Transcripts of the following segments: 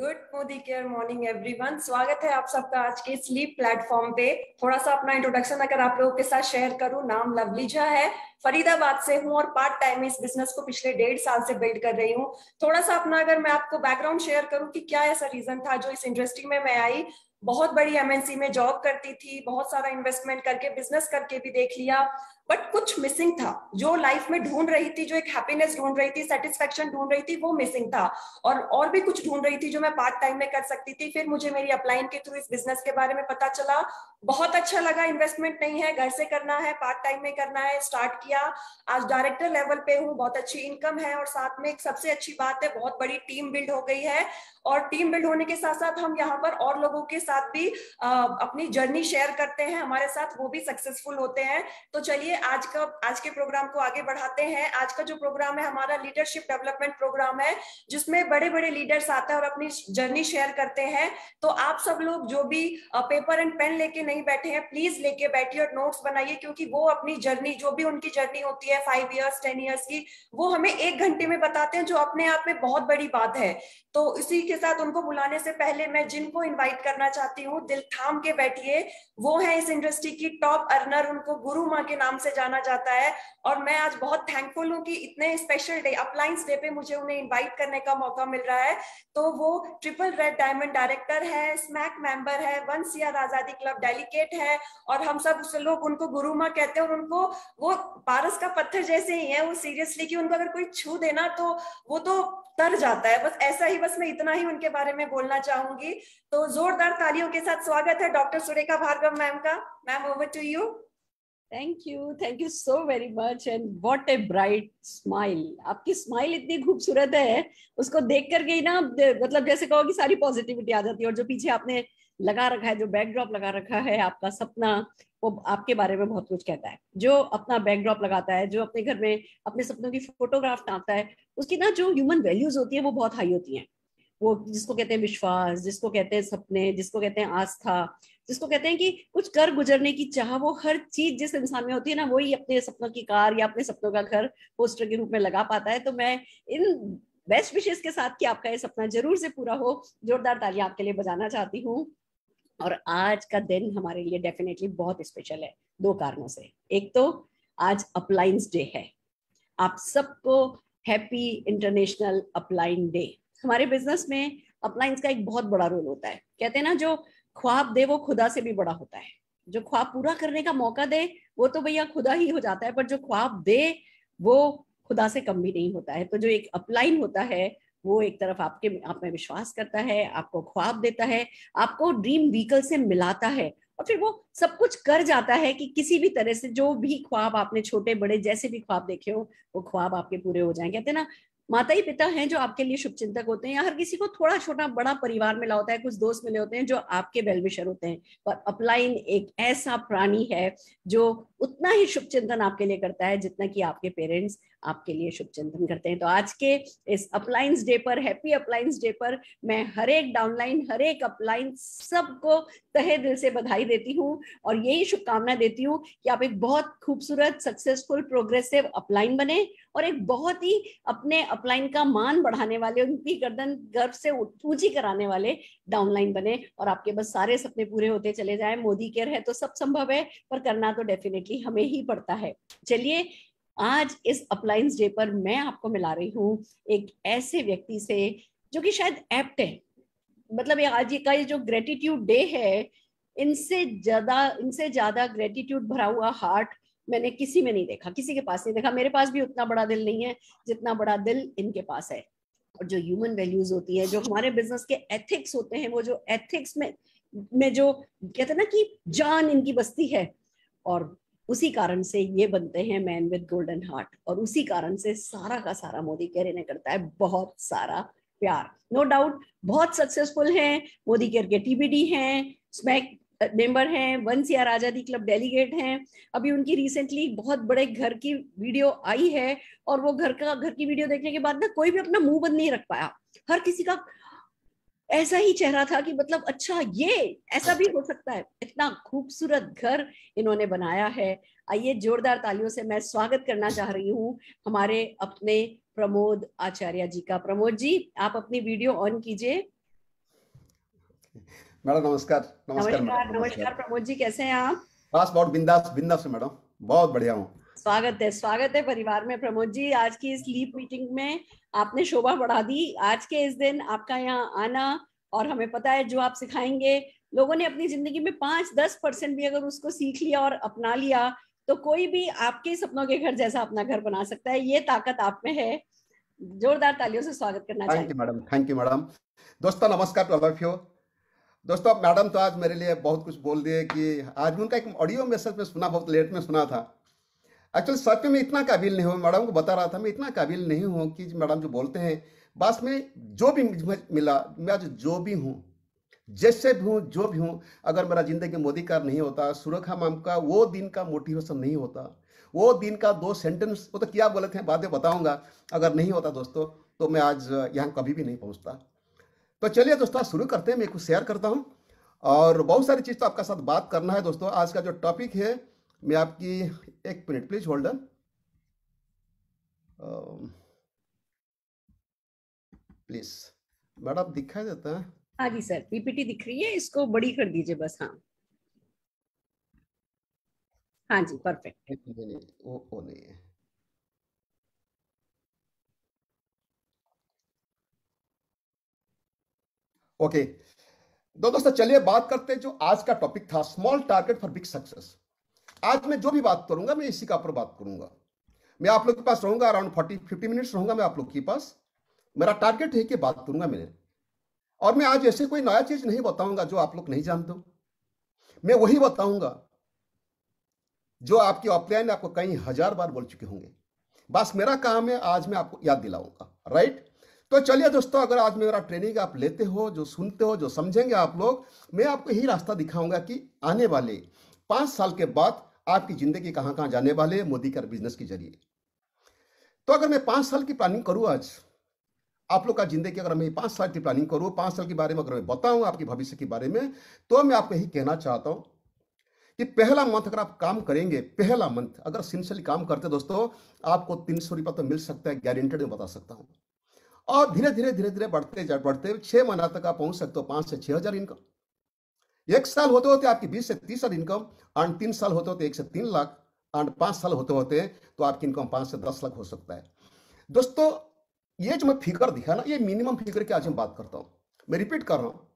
Good Modicare morning everyone स्वागत है आप सबका आज के स्लीप प्लेटफॉर्म पे थोड़ा सा अपना इंट्रोडक्शन अगर आप लोगों के साथ शेयर करूं नाम लवली झा है फरीदाबाद से हूं और पार्ट टाइम इस बिजनेस को पिछले डेढ़ साल से बिल्ड कर रही हूं थोड़ा सा अपना अगर मैं आपको बैकग्राउंड शेयर करूं कि क्या ऐसा रीजन था जो इस इंडस्ट्री में मैं आई बहुत बड़ी एमएनसी में जॉब करती थी बहुत सारा इन्वेस्टमेंट करके बिजनेस करके भी देख लिया बट कुछ मिसिंग था जो लाइफ में ढूंढ रही थी जो एक हैप्पीनेस ढूंढ रही थी सेटिस्फेक्शन ढूंढ रही थी वो मिसिंग था और और भी कुछ ढूंढ रही थी जो मैं पार्ट टाइम में कर सकती थी फिर मुझे मेरी अपलाइन के थ्रू इस बिजनेस के बारे में पता चला बहुत अच्छा लगा इन्वेस्टमेंट नहीं है घर से करना है पार्ट टाइम में करना है स्टार्ट किया आज डायरेक्टर लेवल पे हूँ बहुत अच्छी इनकम है और साथ में एक सबसे अच्छी बात है बहुत बड़ी टीम बिल्ड हो गई है और टीम बिल्ड होने के साथ साथ हम यहाँ पर और लोगों के साथ भी अपनी जर्नी शेयर करते हैं हमारे साथ वो भी सक्सेसफुल होते हैं तो चलिए आज का आज के प्रोग्राम को आगे बढ़ाते हैं आज का जो प्रोग्राम है हमारा लीडरशिप डेवलपमेंट प्रोग्राम है जिसमें बड़े बड़े लीडर्स आते हैं और अपनी जर्नी शेयर करते हैं तो आप सब लोग जो भी पेपर एंड पेन लेके नहीं बैठे हैं प्लीज लेके बैठिए और नोट्स बनाइए क्योंकि वो अपनी जर्नी जो भी उनकी जर्नी होती है फाइव ईयर्स टेन ईयर्स की वो हमें एक घंटे में बताते हैं जो अपने आप में बहुत बड़ी बात है तो इसी के साथ उनको बुलाने से पहले मैं जिनको इनवाइट करना चाहती हूँ दिल थाम के बैठिए वो है इस इंडस्ट्री की टॉप अर्नर उनको गुरु माँ के नाम से जाना जाता है और मैं आज बहुत थैंकफुल हूँ कि इतने स्पेशल डे अपलाइंस डे पे मुझे उन्हें इन्वाइट करने का मौका मिल रहा है तो वो ट्रिपल रेड डायमंड डायरेक्टर है स्मैक मेंबर है one CR Azadi club delicate है और हम सब लोग उनको गुरु माँ कहते हैं और उनको वो पारस का पत्थर जैसे ही है वो सीरियसली कि उनको अगर कोई छू देना तो वो तो तर जाता है बस ऐसा ही बस मैं इतना ही उनके बारे में बोलना चाहूंगी तो जोरदार तालियों के साथ स्वागत है डॉक्टर सुरेखा भार्गव मैम का ma'am over to you thank you thank you so very much and what a bright smile आपकी स्माइल इतनी खूबसूरत है उसको देख करके ही ना मतलब जैसे कहो कि सारी पॉजिटिविटी आ जाती है और जो पीछे आपने लगा रखा है जो बैकड्रॉप लगा रखा है आपका सपना वो आपके बारे में बहुत कुछ कहता है जो अपना बैकड्रॉप लगाता है जो अपने घर में अपने सपनों की फोटोग्राफ टाँगता है उसकी ना जो ह्यूमन वैल्यूज होती है वो बहुत हाई होती हैं वो जिसको कहते हैं विश्वास जिसको कहते हैं सपने जिसको कहते हैं आस्था जिसको कहते हैं कि कुछ कर गुजरने की चाह वो हर चीज जिस इंसान में होती है ना वही अपने सपनों की कार या अपने सपनों का घर पोस्टर के रूप में लगा पाता है तो मैं इन बेस्ट विशेष के साथ कि आपका ये सपना जरूर से पूरा हो जोरदार तालियां आपके लिए बजाना चाहती हूँ और आज का दिन हमारे लिए डेफिनेटली बहुत स्पेशल है दो कारणों से एक तो आज अपलाइंस डे है आप सबको हैप्पी इंटरनेशनल अपलाइन डे हमारे बिजनेस में अप्लाइंस का एक बहुत बड़ा रोल होता है कहते हैं ना जो ख्वाब दे वो खुदा से भी बड़ा होता है जो ख्वाब पूरा करने का मौका दे वो तो भैया खुदा ही हो जाता है पर जो ख्वाब दे वो खुदा से कम भी नहीं होता है तो जो एक अपलाइन होता है वो एक तरफ आपके आप में विश्वास करता है आपको ख्वाब देता है आपको ड्रीम व्हीकल से मिलाता है और फिर वो सब कुछ कर जाता है कि किसी भी तरह से जो भी ख्वाब आपने छोटे बड़े जैसे भी ख्वाब देखे हो वो ख्वाब आपके पूरे हो जाएंगे कहते हैं ना माता ही पिता हैं जो आपके लिए शुभचिंतक होते हैं या हर किसी को थोड़ा छोटा बड़ा परिवार मिला होता है कुछ दोस्त मिले होते हैं जो आपके वेलविशर होते हैं पर अपलाइन एक ऐसा प्राणी है जो उतना ही शुभचिंतन आपके लिए करता है जितना कि आपके पेरेंट्स आपके लिए शुभ चिंतन करते हैं तो आज के इस अपलाइंस डे पर हैप्पी अपलाइंस डे पर मैं हर एक डाउनलाइन हर एक अपलाइन सबको तहे दिल से बधाई देती हूँ और यही शुभकामना देती हूँ कि आप एक बहुत खूबसूरत सक्सेसफुल प्रोग्रेसिव अपलाइन बने और एक बहुत ही अपने अपलाइन का मान बढ़ाने वाले उनकी गर्दन गर्व से ऊंची कराने वाले डाउनलाइन बने और आपके बस सारे सपने पूरे होते चले जाए मोदी केयर है तो सब संभव है पर करना तो डेफिनेटली हमें ही पड़ता है चलिए आज इस अप्लायंस डे पर मैं आपको मिला रही हूँ एक ऐसे व्यक्ति से जो कि शायद एप्ट है मतलब आज ये का ये जो ग्रेटिट्यूड डे है इनसे ज्यादा इनसे ज्यादा ग्रेटिट्यूड भरा हुआ हार्ट मैंने किसी में नहीं देखा किसी के पास नहीं देखा मेरे पास भी उतना बड़ा दिल नहीं है जितना बड़ा दिल इनके पास है और जो ह्यूमन वैल्यूज होती है जो हमारे बिजनेस के एथिक्स होते हैं वो जो एथिक्स में में जो कहते हैं ना कि जान इनकी बस्ती है और उसी कारण से ये बनते हैं मैन विद गोल्डन हार्ट और उसी कारण से सारा का सारा मोदी केयर इन्हें करता है बहुत सारा प्यार नो no डाउट बहुत सक्सेसफुल हैं मोदी केयर के टीबीडी हैं स्मैक मेंबर हैं one C R Azadi club delegate हैं अभी उनकी रिसेंटली बहुत बड़े घर की वीडियो आई है और वो घर का घर की वीडियो देखने के बाद ना कोई भी अपना मुंह बंद नहीं रख पाया हर किसी का ऐसा ही चेहरा था कि मतलब अच्छा ये ऐसा भी हो सकता है इतना खूबसूरत घर इन्होंने बनाया है आइए जोरदार तालियों से मैं स्वागत करना चाह रही हूँ हमारे अपने प्रमोद आचार्य जी का प्रमोद जी आप अपनी वीडियो ऑन कीजिए मैडम नमस्कार नमस्कार नमस्कार, प्रमोद जी कैसे हैं आप बस बहुत बिंदास बिंदास मैडम बहुत बढ़िया हूँ स्वागत है स्वागत है परिवार में प्रमोद जी आज की इस लीप मीटिंग में आपने शोभा बढ़ा दी आज के इस दिन आपका यहाँ आना और हमें पता है जो आप सिखाएंगे लोगों ने अपनी जिंदगी में पांच दस परसेंट भी अगर उसको सीख लिया और अपना लिया तो कोई भी आपके सपनों के घर जैसा अपना घर बना सकता है ये ताकत आप में है जोरदार तालियों से स्वागत करना you madam thank you madam दोस्तों नमस्कार दोस्तों मैडम तो आज मेरे लिए बहुत कुछ बोल दिए कि आज उनका एक ऑडियो मैसेज में सुना बहुत लेट में सुना था एक्चुअली सच में मैं इतना काबिल नहीं हूँ मैडम को बता रहा था मैं इतना काबिल नहीं हूँ कि मैडम जो बोलते हैं बस में जो भी मिला मैं आज जो भी हूँ जैसे भी हूँ जो भी हूँ अगर मेरा जिंदगी मोदी कार नहीं होता सुरखा माम का वो दिन का मोटिवेशन नहीं होता वो दिन का दो सेंटेंस वो तो क्या बोले थे बाद में बताऊंगा अगर नहीं होता दोस्तों तो मैं आज यहाँ कभी भी नहीं पहुँचता तो चलिए दोस्तों शुरू करते हैं मैं कुछ शेयर करता हूँ और बहुत सारी चीज़ तो आपका साथ बात करना है दोस्तों आज का जो टॉपिक है मैं आपकी एक minute please hold on please madam दिखा देता है हाँ जी सर पीपीटी दिख रही है इसको बड़ी कर दीजिए बस हाँ हाँ जी परफेक्ट वो वो नहीं है ओके okay. दो दोस्तों चलिए बात करते हैं जो आज का टॉपिक था small target for big success आज मैं जो भी बात करूंगा मैं इसी का पर बात करूंगा मैं आप लोग के पास रहूंगा अराउंड फोर्टी फिफ्टी मिनट्स रहूंगा मैं आप लोग के पास मेरा टारगेट है कि बात करूंगा मेरे और मैं आज ऐसे कोई नया चीज नहीं बताऊंगा जो आप लोग नहीं जानते मैं वही बताऊंगा जो आपकी ऑफलाइन आपको कई हजार बार बोल चुके होंगे बस मेरा काम है आज मैं आपको याद दिलाऊंगा राइट तो चलिए दोस्तों अगर आज मेरा ट्रेनिंग आप लेते हो जो सुनते हो जो समझेंगे आप लोग मैं आपको यही रास्ता दिखाऊंगा कि आने वाले पांच साल के बाद आपकी जिंदगी कहां कहां जाने वाले मोदी कर बिजनेस के जरिए तो अगर मैं पांच साल की प्लानिंग करूं आज आप लोग का जिंदगी अगर मैं पांच साल की प्लानिंग करूं पांच साल के बारे में अगर मैं बताऊं आपके भविष्य के बारे में तो मैं आपको यही कहना चाहता हूं कि पहला मंथ अगर आप काम करेंगे पहला मंथ अगर सिंसियरली काम करते दोस्तों आपको तीन सौ रुपया तो मिल सकता है गारंटेड में बता सकता हूं और धीरे धीरे धीरे धीरे बढ़ते बढ़ते छह महीना तक आप पहुंच सकते हो पांच से छह हज़ार इनकम एक साल होते होते आपकी बीस से तीस साल इनकम और तीन साल होते होते एक से तीन लाख और पांच साल होते होते तो आपकी इनकम पांच से दस लाख हो सकता है दोस्तों ये जो मैं फिगर दिखा ना ये मिनिमम फिगर की आज मैं बात करता हूँ मैं रिपीट कर रहा हूँ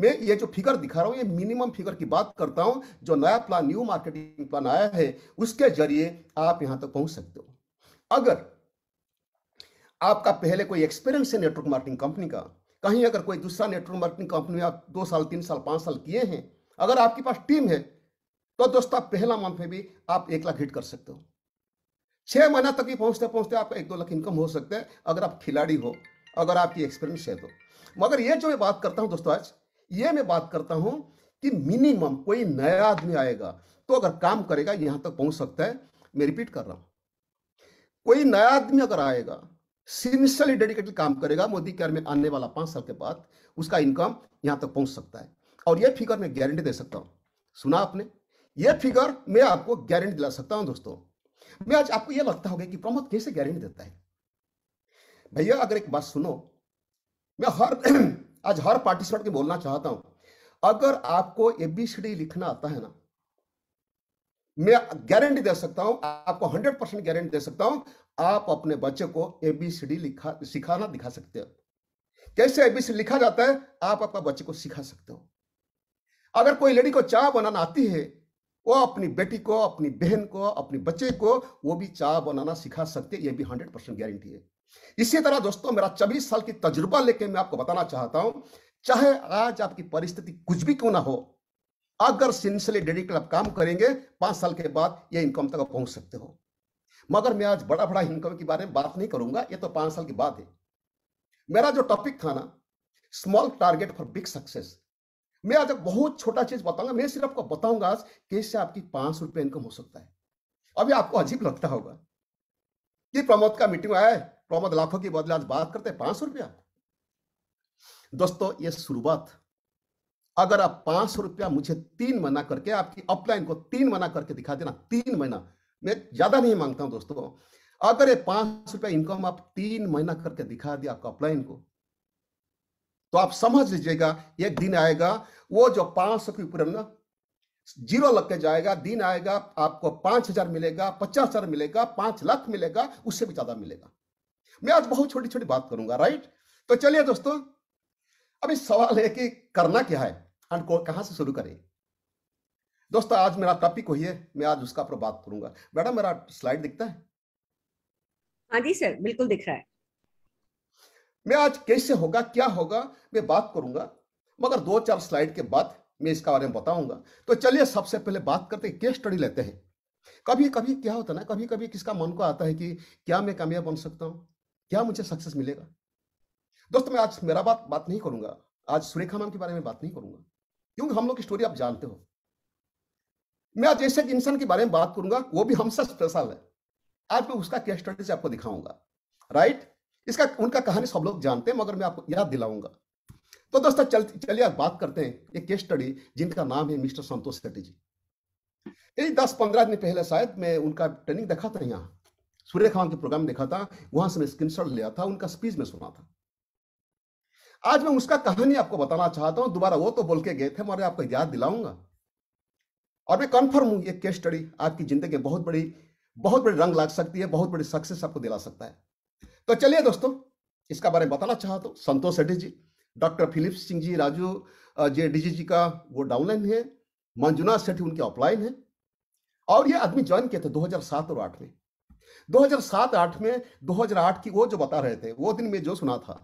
मैं ये जो फिगर दिखा रहा हूँ ये मिनिमम फिगर की बात करता हूँ जो नया प्लान न्यू मार्केटिंग प्लान आया है उसके जरिए आप यहाँ तक तो पहुंच सकते हो अगर आपका पहले कोई एक्सपीरियंस है नेटवर्क मार्केटिंग कंपनी का कहीं अगर कोई दूसरा नेटवर्क मार्केटिंग कंपनी में आप दो साल तीन साल पाँच साल किए हैं अगर आपके पास टीम है तो दोस्तों आप पहला मंथ में भी आप एक लाख हिट कर सकते हो छः महीना तक ही पहुंचते पहुंचते आपका एक दो लाख इनकम हो सकता है अगर आप खिलाड़ी हो अगर आपकी एक्सपीरियंस है तो मगर ये जो मैं बात करता हूँ दोस्तों आज ये मैं बात करता हूँ कि मिनिमम कोई नया आदमी आएगा तो अगर काम करेगा यहाँ तक पहुँच सकता है मैं रिपीट कर रहा हूँ कोई नया आदमी अगर आएगा सीरियसली डेडिकेटेड काम करेगा मोदी केयर में आने वाला पांच साल के बाद उसका इनकम यहां तक पहुंच सकता है और यह फिगर मैं गारंटी दे सकता हूं सुना आपने यह फिगर मैं आपको गारंटी दिला सकता हूं दोस्तों मैं आज आपको यह लगता होगा कि प्रमोद कैसे गारंटी देता है भैया अगर एक बात सुनो मैं हर आज हर पार्टिसिपेंट के बोलना चाहता हूं अगर आपको एबीसीडी लिखना आता है ना मैं गारंटी दे सकता हूं आपको 100 परसेंट गारंटी दे सकता हूं आप अपने बच्चे को एबीसीडी लिखा सिखाना दिखा सकते हो कैसे एबीसीडी लिखा जाता है आप अपने बच्चे को सिखा सकते हो अगर कोई लेडी को चाय बनाना आती है वो अपनी बेटी को अपनी बहन को अपने बच्चे को वो भी चाय बनाना सिखा सकते ये भी हंड्रेड परसेंट गारंटी है इसी तरह दोस्तों मेरा चौबीस साल की तजुर्बा लेके मैं आपको बताना चाहता हूं चाहे आज आपकी परिस्थिति कुछ भी क्यों ना हो अगर सिंसली डेडिकल आप काम करेंगे पांच साल के बाद ये इनकम तक पहुंच सकते हो मगर मैं आज बड़ा बड़ा इनकम के बारे में बात नहीं करूंगा ये तो पांच साल की बात है मेरा जो टॉपिक था ना small target for big success मैं आज बहुत छोटा चीज बताऊंगा मैं सिर्फ आपको बताऊंगा आज कैसे आपकी पांच रुपये इनकम हो सकता है अभी आपको अजीब लगता होगा कि प्रमोद का मीटिंग आया प्रमोद लाखों के बदले आज बात करते हैं पांच सौ रुपया दोस्तों ये शुरुआत अगर आप पांच सौ रुपया मुझे तीन महीना करके आपकी अपलाइन को तीन महीना करके दिखा देना तीन महीना मैं ज्यादा नहीं मांगता हूं दोस्तों अगर ये पांच रुपया इनकम आप तीन महीना करके दिखा दिया आपका अपलाइन को तो आप समझ लीजिएगा एक दिन आएगा वो जो पांच सौ के ऊपर ना जीरो लग के जाएगा दिन आएगा आपको पांच हजार मिलेगा पचास हजार मिलेगा पांच लाख मिलेगा उससे भी ज्यादा मिलेगा मैं आज बहुत छोटी छोटी बात करूंगा राइट तो चलिए दोस्तों अभी सवाल है कि करना क्या है और कहां से शुरू करें दोस्तों आज मेरा टॉपिक वही है मैं आज उसका पर बात करूंगा मैडम मेरा स्लाइड दिखता है हाँ जी सर बिल्कुल दिख रहा है मैं आज कैसे होगा क्या होगा मैं बात करूंगा मगर दो चार स्लाइड के बाद मैं इसका बारे में बताऊंगा तो चलिए सबसे पहले बात करते हैं केस स्टडी लेते हैं कभी कभी क्या होता है ना कभी कभी किसका मन को आता है कि क्या मैं कामयाब बन सकता हूँ क्या मुझे सक्सेस मिलेगा दोस्तों मैं आज मेरा बात बात नहीं करूंगा आज सुरेखा मैम के बारे में बात नहीं करूंगा क्योंकि हम लोग की स्टोरी आप जानते हो मैं आज ऐसे इंसान के बारे में बात करूंगा वो भी हमसे स्पेशल है आज मैं उसका केस स्टडी से आपको दिखाऊंगा राइट इसका उनका कहानी सब लोग जानते हैं मगर मैं आपको याद दिलाऊंगा तो दोस्तों चल चलिए आज बात करते हैं एक केस स्टडी जिनका नाम है मिस्टर संतोष सेट्टी जी ये दस पंद्रह दिन पहले शायद मैं उनका ट्रेनिंग देखा था यहाँ सूर्य खान के प्रोग्राम देखा था वहां से मैं स्क्रीनशॉट लिया था उनका स्पीच में सुना था आज मैं उसका कहानी आपको बताना चाहता हूँ दोबारा वो तो बोल के गए थे मगर आपको याद दिलाऊंगा और मैं कन्फर्म हूँ ये केस स्टडी आपकी जिंदगी में बहुत बड़ी बहुत बड़ी रंग लग सकती है बहुत बड़ी सक्सेस आपको दिला सकता है तो चलिए दोस्तों इसका बारे में बताना चाहता हूँ Santosh Sethi ji doctor Philip Singh ji Raju J D ji का वो डाउनलाइन है मंजुनाथ सेठी उनके ऑफलाइन है और ये आदमी ज्वाइन किए थे 2007 और 8 में 2007-8 में 2008 की वो जो बता रहे थे वो दिन में जो सुना था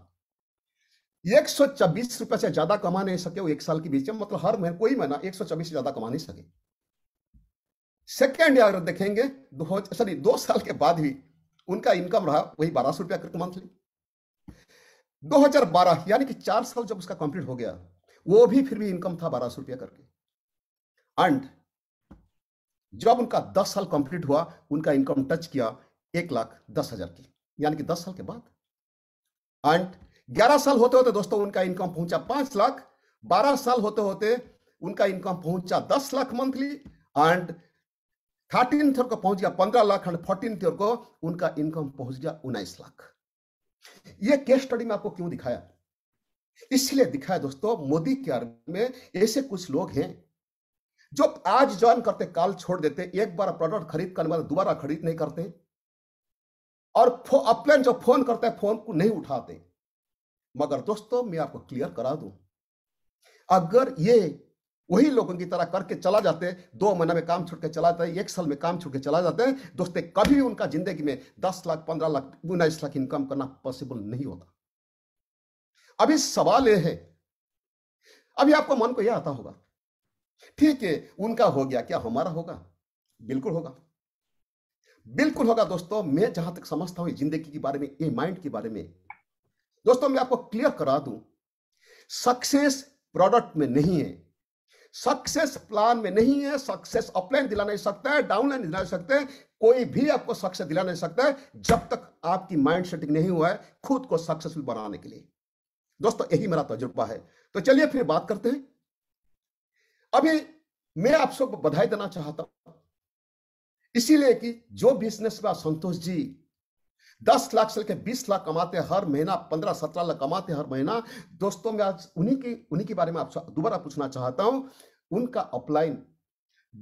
एक सौ से ज्यादा कमा नहीं सके वो एक साल के बीच में मतलब हर महीने कोई महीना एक से ज्यादा कमा नहीं सके सेकेंड ईयर देखेंगे दो सॉरी दो साल के बाद भी उनका इनकम रहा वही बारह सौ रुपया दो मंथली 2012 यानी कि चार साल जब उसका कंप्लीट हो गया वो भी फिर भी इनकम था बारह सौ रुपया करके एंड जब उनका दस साल कंप्लीट हुआ उनका इनकम टच किया एक लाख दस हजार की यानी कि दस साल के बाद एंड ग्यारह साल होते होते दोस्तों उनका इनकम पहुंचा पांच लाख बारह साल होते होते उनका इनकम पहुंचा दस लाख मंथली एंड थर्टीन थर को पहुंच गया पंद्रह लाख एंड फोर्टीन थर को उनका इनकम पहुंच गया उन्नीस लाख ये केस स्टडी में आपको क्यों दिखाया इसलिए दिखाया दोस्तों मोदी के आर्मी में ऐसे कुछ लोग हैं जो आज ज्वाइन करते काल छोड़ देते एक बार प्रोडक्ट खरीद करने वाले दोबारा खरीद नहीं करते और फो, अपलाइन जो फोन करते हैं फोन को नहीं उठाते मगर दोस्तों मैं आपको क्लियर करा दूं अगर ये वही लोगों की तरह करके चला जाते हैं दो महीना में काम छोड़ के चला जाते हैं एक साल में काम छोड़ के चला जाते हैं दोस्तों कभी उनका जिंदगी में दस लाख पंद्रह लाख उन्नीस लाख इनकम करना पॉसिबल नहीं होता अभी सवाल यह है अभी आपको मन को यह आता होगा ठीक है उनका हो गया क्या हमारा होगा बिल्कुल होगा बिल्कुल होगा दोस्तों मैं जहां तक समझता हूं जिंदगी के बारे में ये माइंड के बारे में दोस्तों मैं आपको क्लियर करा दूं सक्सेस प्रोडक्ट में नहीं है सक्सेस प्लान में नहीं है सक्सेस अपलाइन दिला नहीं सकता है डाउनलाइन दिला नहीं सकते हैं कोई भी आपको सक्सेस दिला नहीं सकता है जब तक आपकी माइंड सेटिंग नहीं हुआ है खुद को सक्सेसफुल बनाने के लिए दोस्तों यही मेरा तजुर्बा है तो चलिए फिर बात करते हैं अभी मैं आप सबको बधाई देना चाहता हूं इसीलिए कि जो बिजनेस में संतोष जी दस लाख से लेकर बीस लाख कमाते हैं हर महीना पंद्रह सत्रह लाख कमाते हैं हर महीना दोस्तों मैं आज उन्हीं की उन्हीं के बारे में आपसे दोबारा पूछना चाहता हूं उनका अपलाइन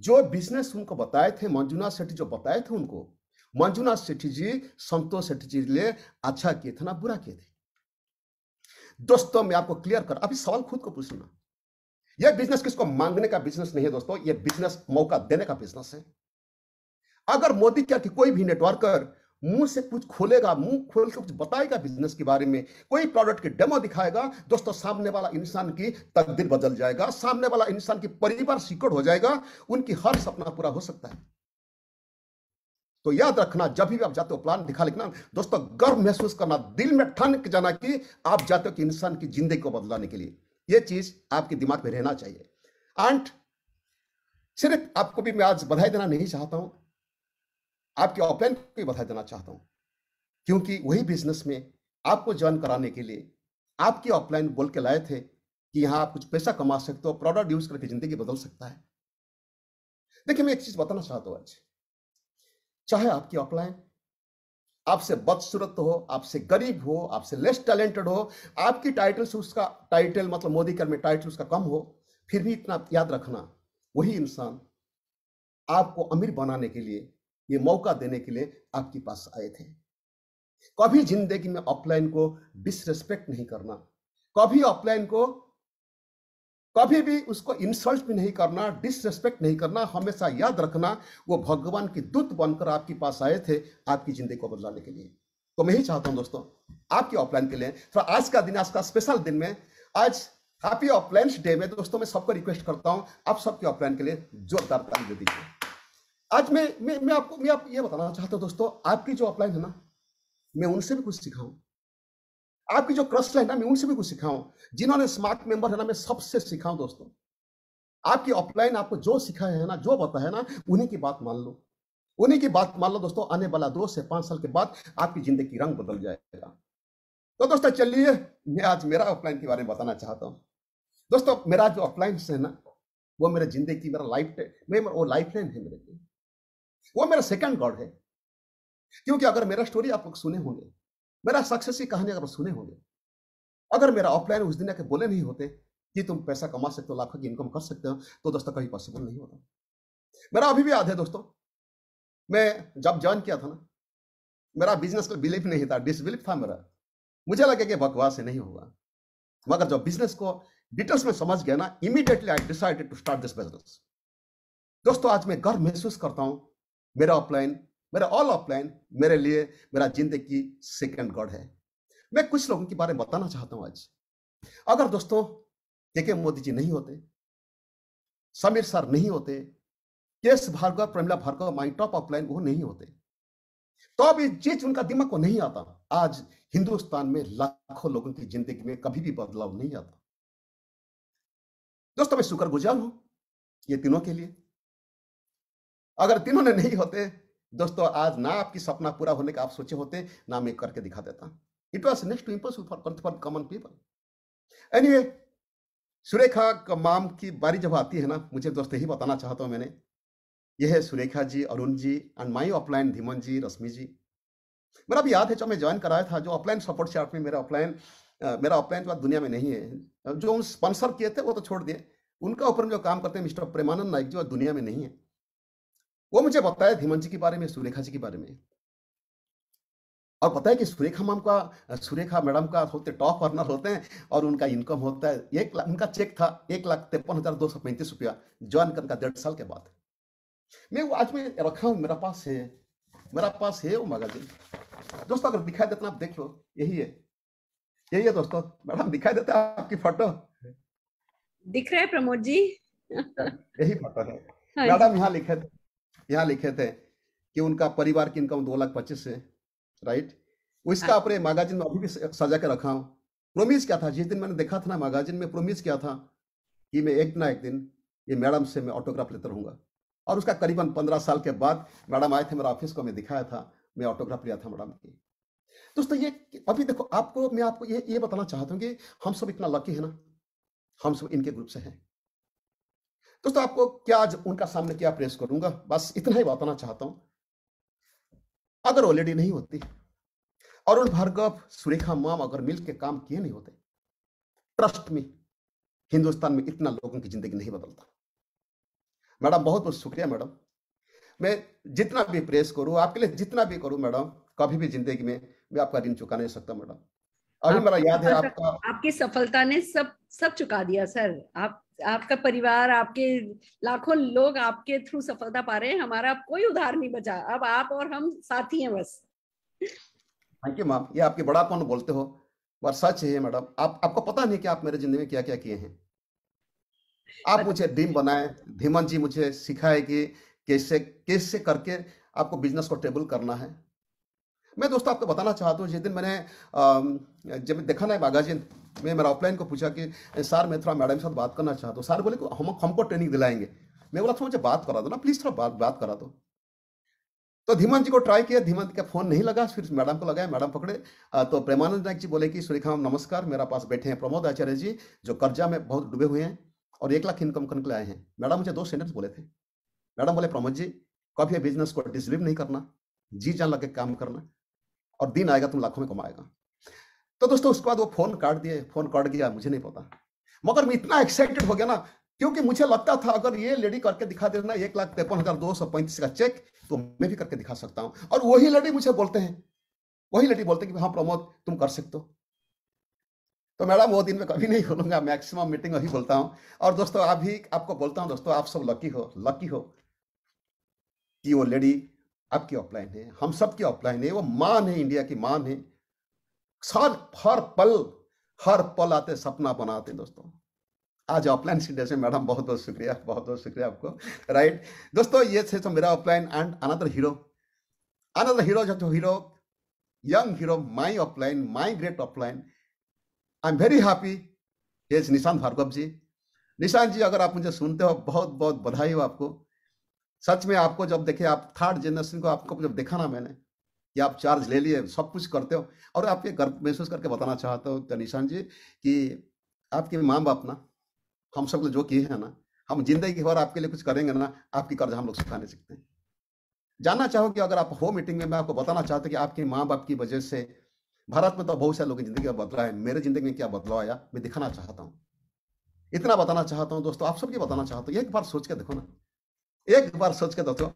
जो बिजनेस उनको बताए थे मंजुनाथ सेठी जो बताए थे उनको मंजुनाथ सेठी जी संतोष सेठी जी ने अच्छा किए थे ना बुरा किए थे दोस्तों मैं आपको क्लियर कर अभी सवाल खुद को पूछना यह बिजनेस किसको मांगने का बिजनेस नहीं है दोस्तों यह बिजनेस मौका देने का बिजनेस है अगर मोदी क्या कि कोई भी नेटवर्कर मुंह से कुछ खोलेगा मुंह खोल के कुछ बताएगा बिजनेस के बारे में कोई प्रोडक्ट की डेमो दिखाएगा दोस्तों सामने वाला इंसान की तकदीर बदल जाएगा सामने वाला इंसान की परिवार सिक्योर हो जाएगा उनकी हर सपना पूरा हो सकता है तो याद रखना जब भी आप जाते हो प्लान दिखा लिखना दोस्तों गर्व महसूस करना दिल में ठन जाना कि आप जाते हो कि इंसान की जिंदगी को बदलाने के लिए यह चीज आपके दिमाग में रहना चाहिए एंड सिर्फ आपको भी मैं आज बधाई देना नहीं चाहता हूं आपके ऑफलाइन को भी बधाई देना चाहता हूं क्योंकि वही बिजनेस में आपको ज्वाइन कराने के लिए आपके ऑफलाइन बोल के लाए थे कि यहां आप कुछ पैसा कमा सकते हो प्रोडक्ट यूज करके जिंदगी बदल सकता है देखिए मैं एक चीज बताना चाहता हूं आज चाहे आपकी ऑफलाइन आपसे बदसूरत हो आपसे गरीब हो आपसे लेस टैलेंटेड हो आपकी टाइटल से उसका टाइटल मतलब मोदी कर में टाइटल उसका कम हो फिर भी इतना याद रखना वही इंसान आपको अमीर बनाने के लिए ये मौका देने के लिए आपके पास आए थे कभी जिंदगी में ऑफलाइन को डिसरेस्पेक्ट नहीं करना कभी ऑफलाइन को कभी भी उसको इंसल्ट भी नहीं करना डिसरेस्पेक्ट नहीं करना हमेशा याद रखना वो भगवान के दूत बनकर आपके पास आए थे आपकी जिंदगी को बदलाने के लिए तो मैं ही चाहता हूं दोस्तों आपके ऑफलाइन के लिए थोड़ा तो आज का दिन आज का स्पेशल दिन में आज हैप्पी ऑफलाइन डे में दोस्तों मैं सबको रिक्वेस्ट करता हूं आप सबके ऑफलाइन के लिए जोरदार दे दीजिए आज मैं मैं मैं आपको मैं आप ये बताना चाहता हूँ दोस्तों आपकी जो अपलाइन है ना मैं उनसे भी कुछ सिखाऊं आपकी जो क्रस्ट लाइन है ना मैं उनसे भी कुछ सिखाऊँ जिन्होंने स्मार्ट मेंबर है ना मैं सबसे सिखाऊं दोस्तों आपकी अपलाइन आपको जो सिखाया है ना जो बता है ना उन्हीं की बात मान लो उन्हीं की बात मान लो दोस्तों आने वाला दो से पांच साल के बाद आपकी जिंदगी रंग बदल जाएगा तो दोस्तों चलिए मैं आज मेरा अपलाइन के बारे में बताना चाहता हूँ दोस्तों मेरा जो ऑफलाइन है ना वो मेरे जिंदगी मेरा लाइफ मैं वो लाइफ लाइन है मेरे लिए वो मेरा सेकंड गॉड है क्योंकि अगर मेरा स्टोरी आप लोग सुने होंगे मेरा सक्सेस की कहानी अगर सुने होंगे अगर मेरा ऑफलाइन उस दिन आके बोले नहीं होते कि तुम पैसा कमा सकते हो लाखों की इनकम कर सकते हो तो दोस्तों कहीं पॉसिबल नहीं होता मेरा अभी भी याद है दोस्तों मैं जब ज्वाइन किया था ना मेरा बिजनेस का बिलीफ नहीं था डिसबिलीफ था मेरा मुझे लगे कि बकवास से नहीं होगा मगर जब बिजनेस को डिटेल्स में समझ गया ना immediately I decided to start this business दोस्तों आज मैं गर्व महसूस करता हूं मेरा ऑफलाइन मेरा ऑल ऑफलाइन मेरे लिए मेरा जिंदगी सेकंड गॉड है मैं कुछ लोगों के बारे में बताना चाहता हूं आज अगर दोस्तों के के मोदी जी नहीं होते समीर सर नहीं होते केस Bhargav Pramila Bhargav my top offline वो नहीं होते तो अब इस चीज उनका दिमाग को नहीं आता आज हिंदुस्तान में लाखों लोगों की जिंदगी में कभी भी बदलाव नहीं आता दोस्तों मैं गुजार हूं ये तीनों के लिए अगर तीनों ने नहीं होते दोस्तों आज ना आपकी सपना पूरा होने का आप सोचे होते ना मैं करके दिखा देता it was next to impossible for for common people any Surekha का माम की बारी जब आती है ना मुझे दोस्त यही बताना चाहता हूँ मैंने यह है Surekha ji Arun ji and my offline Dhiman ji Rashmi ji मेरा भी याद है जो मैं ज्वाइन कराया था जो ऑफलाइन सपोर्ट चार्ट में मेरा ऑफलाइन मेरा ऑफलाइन बात तो दुनिया में नहीं है जो स्पॉन्सर किए थे वो तो छोड़ दिए उनका ऊपर जो काम करते हैं मिस्टर प्रेमानंद नाइक जी वो दुनिया में नहीं है वो मुझे बताया धीमन जी के बारे में सुरेखा जी के बारे में और पता है कि सुरेखा मैम का सुरेखा मैडम का होते टॉप अर्नर होते हैं और उनका इनकम होता है एक लाख उनका चेक था एक लाख तिरपन हजार दो सौ पैंतीस रुपया ज्वाइन करने का डेढ़ साल के बाद मैं वो आज मैं रखा हूँ मेरा पास है मेरा पास है वो मैगजीन दोस्तों अगर दिखाई देता आप देख लो यही है यही है दोस्तों मैडम दिखाई देते आपकी फोटो दिख रहा है प्रमोद जी यही फोटो है हाँ मैडम यहाँ लिखे थे यहाँ लिखे थे कि उनका परिवार की इनकम दो लाख पच्चीस है राइट उसका हाँ। अपने मैगजीन में अभी भी सजा के रखा हूँ प्रोमिस क्या था जिस दिन मैंने देखा था ना मैगजीन में प्रोमिस क्या था कि मैं एक ना एक दिन ये मैडम से मैं ऑटोग्राफ लेता रहूंगा और उसका करीबन पंद्रह साल के बाद मैडम आए थे मेरा ऑफिस को मैं दिखाया था मैं ऑटोग्राफ लिया था मैडम की दोस्तों ये अभी देखो आपको मैं आपको ये ये बताना चाहता हूँ कि हम सब इतना लकी है ना हम सब इनके ग्रुप से हैं दोस्तों आपको क्या आज उनका सामने क्या प्रेस करूंगा बस इतना ही बताना चाहता हूं अगर ऑलरेडी नहीं होती अरुण भार्गव सुरेखा माम अगर मिलकर काम किए नहीं होते ट्रस्ट में हिंदुस्तान में इतना लोगों की जिंदगी नहीं बदलता मैडम बहुत बहुत शुक्रिया मैडम मैं जितना भी प्रेस करूं आपके लिए जितना भी करूं मैडम कभी भी जिंदगी में मैं आपका ऋण चुका नहीं सकता मैडम अभी मेरा याद है आपका आपकी सफलता ने सब सब चुका दिया सर आप आपका परिवार आपके लाखों लोग आपके थ्रू सफलता पा रहे हैं हमारा कोई उधार नहीं बचा अब आप और हम साथी हैं बस थैंक यू मैम ये आपके कौन बोलते हो पर सच है मैडम आप आपको पता नहीं कि आप मेरे जिंदगी में क्या क्या किए हैं आप मुझे डीम बनाए धीमन जी मुझे सिखाए कि कैसे कैसे करके आपको बिजनेस को टेबल करना है मैं दोस्तों आपको बताना चाहता हूँ जिस दिन मैंने जब देखा ना जी मैं मेरा ऑफलाइन को पूछा कि सर मैं थोड़ा मैडम के साथ बात करना चाहता हूँ सर बोले हम हमको ट्रेनिंग दिलाएंगे मैं बोला थोड़ा मुझे बात करा दो ना प्लीज़ थोड़ा बात बात करा दो तो धीमंत जी को ट्राई किया धीमन का फोन नहीं लगा फिर मैडम को लगाया मैडम पकड़े तो प्रेमानंद नायक जी बोले कि सुरेखा नमस्कार मेरा पास बैठे हैं प्रमोद आचार्य जी जो कर्जा में बहुत डूबे हुए हैं और एक लाख इनकम करने के लिए आए हैं मैडम मुझे दो सेंटेंस बोले थे मैडम बोले प्रमोद जी कभी बिजनेस को डिस्टर्ब नहीं करना जी जान लगे काम करना और दिन आएगा तुम लाखों में कमाएगा तो दोस्तों उसके बाद वो फोन काट दिए फोन काट गया मुझे नहीं पता मगर मैं इतना एक्साइटेड हो गया ना क्योंकि मुझे लगता था अगर ये लेडी करके दिखा देना एक लाख तिरपन हजार दो सौ पैंतीस का चेक तो मैं भी करके दिखा सकता हूं और वही लेडी मुझे बोलते हैं वही लेडी बोलते हैं कि हाँ प्रमोद तुम कर सकते हो तो मैडम वो दिन में कभी नहीं बोलूंगा मैक्सिमम मीटिंग वही बोलता हूँ और दोस्तों आप आपको बोलता हूँ दोस्तों आप सब लकी हो लकी हो कि वो लेडी आपकी ऑफलाइन है हम सबकी की ऑफलाइन है वो मान है इंडिया की मान है सर हर पल हर पल आते सपना बनाते दोस्तों आज ऑफलाइन सीडर से मैडम बहुत बहुत शुक्रिया बहुत बहुत शुक्रिया आपको राइट दोस्तों ये थे तो मेरा offline and another hero another hero जो hero young hero my offline my great offline I am very happy ये निशांत भार्गव जी निशांत जी अगर आप मुझे सुनते हो बहुत बहुत बधाई हो आपको सच में आपको जब देखे आप थर्ड जनरेशन को आपको जब देखा ना मैंने कि आप चार्ज ले लिए सब कुछ करते हो और आप ये गर्व महसूस करके बताना चाहता हूँ निशान जी कि आपके माँ बाप ना हम सब जो किए हैं ना हम जिंदगी भर आपके लिए कुछ करेंगे ना आपकी कर्ज हम लोग सिखाने नहीं हैं जानना चाहोगे अगर आप हो मीटिंग में मैं आपको बताना चाहता हूँ कि आपके माँ बाप की वजह से भारत में तो बहुत सारे लोगों की जिंदगी बदला है मेरे जिंदगी में क्या बदलाव आया मैं दिखाना चाहता हूँ इतना बताना चाहता हूँ दोस्तों आप सबके बताना चाहता हूँ एक बार सोच के देखो ना एक बार सोच के दोस्तों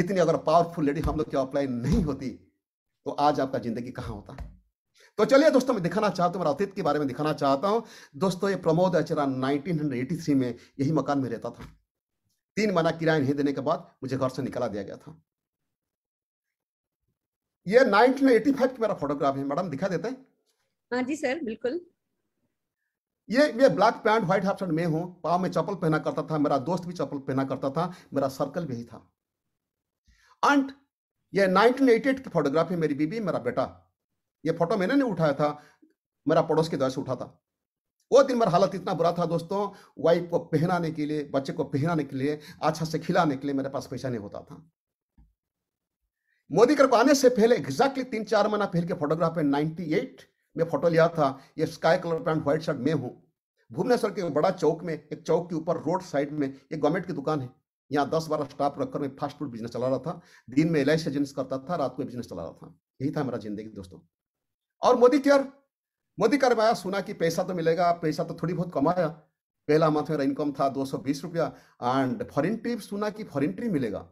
इतनी अगर पावरफुल लेडी हम लोग की अप्लाई नहीं होती तो आज आपका जिंदगी कहां होता तो चलिए दोस्तों मैं दिखाना चाहता हूं मेरा अतीत के बारे में दिखाना चाहता हूं दोस्तों ये प्रमोद अचरा 1983 में यही मकान में रहता था तीन महीना किराया नहीं देने के बाद मुझे घर से निकाला दिया गया था ये 1985 की मेरा फोटोग्राफ है मैडम दिखा देते हैं हाँ जी सर बिल्कुल ये ये black pant white half shirt मैं हूं पाव में चप्पल पहना करता था मेरा दोस्त भी चप्पल पहना करता था मेरा सर्कल भी यही था अंट ये 1988 की फोटोग्राफी मेरी बीबी मेरा बेटा ये फोटो मैंने नहीं उठाया था मेरा पड़ोस के द्वारा उठा था वो दिन मेरा हालत इतना बुरा था दोस्तों वाइफ को पहनाने के लिए बच्चे को पहनाने के लिए अच्छा से खिलाने के लिए मेरे पास पैसा नहीं होता था मोदी कर को आने से पहले एग्जैक्टली तीन चार महीना पहले के फोटोग्राफी नाइनटी एट मैं फोटो लिया था ये sky colour pant white shirt में हूँ भुवनेश्वर के बड़ा चौक में एक चौक के ऊपर रोड साइड में एक गवर्नमेंट की दुकान है यहाँ दस बारह स्टाफ रखकर मैं फास्ट फूड बिजनेस चला रहा था दिन में एल बिजनेस करता था रात में बिजनेस चला रहा था यही था मेरा जिंदगी दोस्तों और मोदी केयर मोदी कर पाया सुना कि पैसा तो मिलेगा पैसा तो थोड़ी बहुत कमाया पहला मंथ मेरा इनकम था दो सौ बीस रुपया एंड फॉरिन ट्रिप सुना कि फॉरिन ट्रिप मिलेगा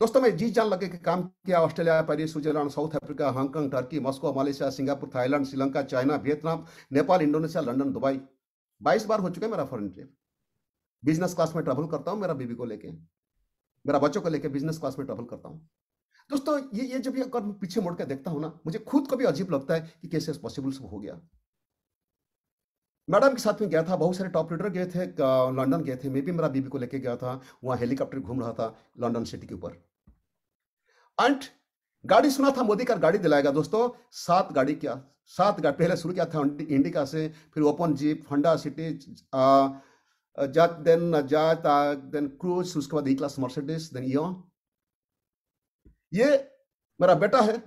दोस्तों मैं जी जान लगे के काम किया Australia Paris Switzerland South Africa Hong Kong Turkey Moscow Malaysia Singapore Thailand Sri Lanka China Vietnam Nepal Indonesia London Dubai बाईस बार हो चुका है मेरा फॉरन ट्रिप बिजनेस क्लास में ट्रेवल करता हूँ मेरा बीबी को लेके मेरा बच्चों को लेके बिजनेस क्लास में ट्रेवल करता हूँ दोस्तों ये ये जब ये अगर पीछे मुड़ के देखता हूँ ना मुझे खुद को भी अजीब लगता है कि कैसे पॉसिबल सब हो गया मैडम के साथ में गया था बहुत सारे टॉप लीडर गए थे लंदन गए थे मैं भी मेरा बीबी को लेके गया था वहाँ हेलीकॉप्टर घूम रहा था लंदन सिटी के ऊपर एंड गाड़ी सुना था मोदी का गाड़ी दिलाएगा दोस्तों सात गाड़ी क्या सात गाड़ी पहले शुरू किया था इंडिका से फिर open jeep Honda city then then Cruze उसके बाद ई क्लास मर्सिडीज देन यो ये मेरा बेटा है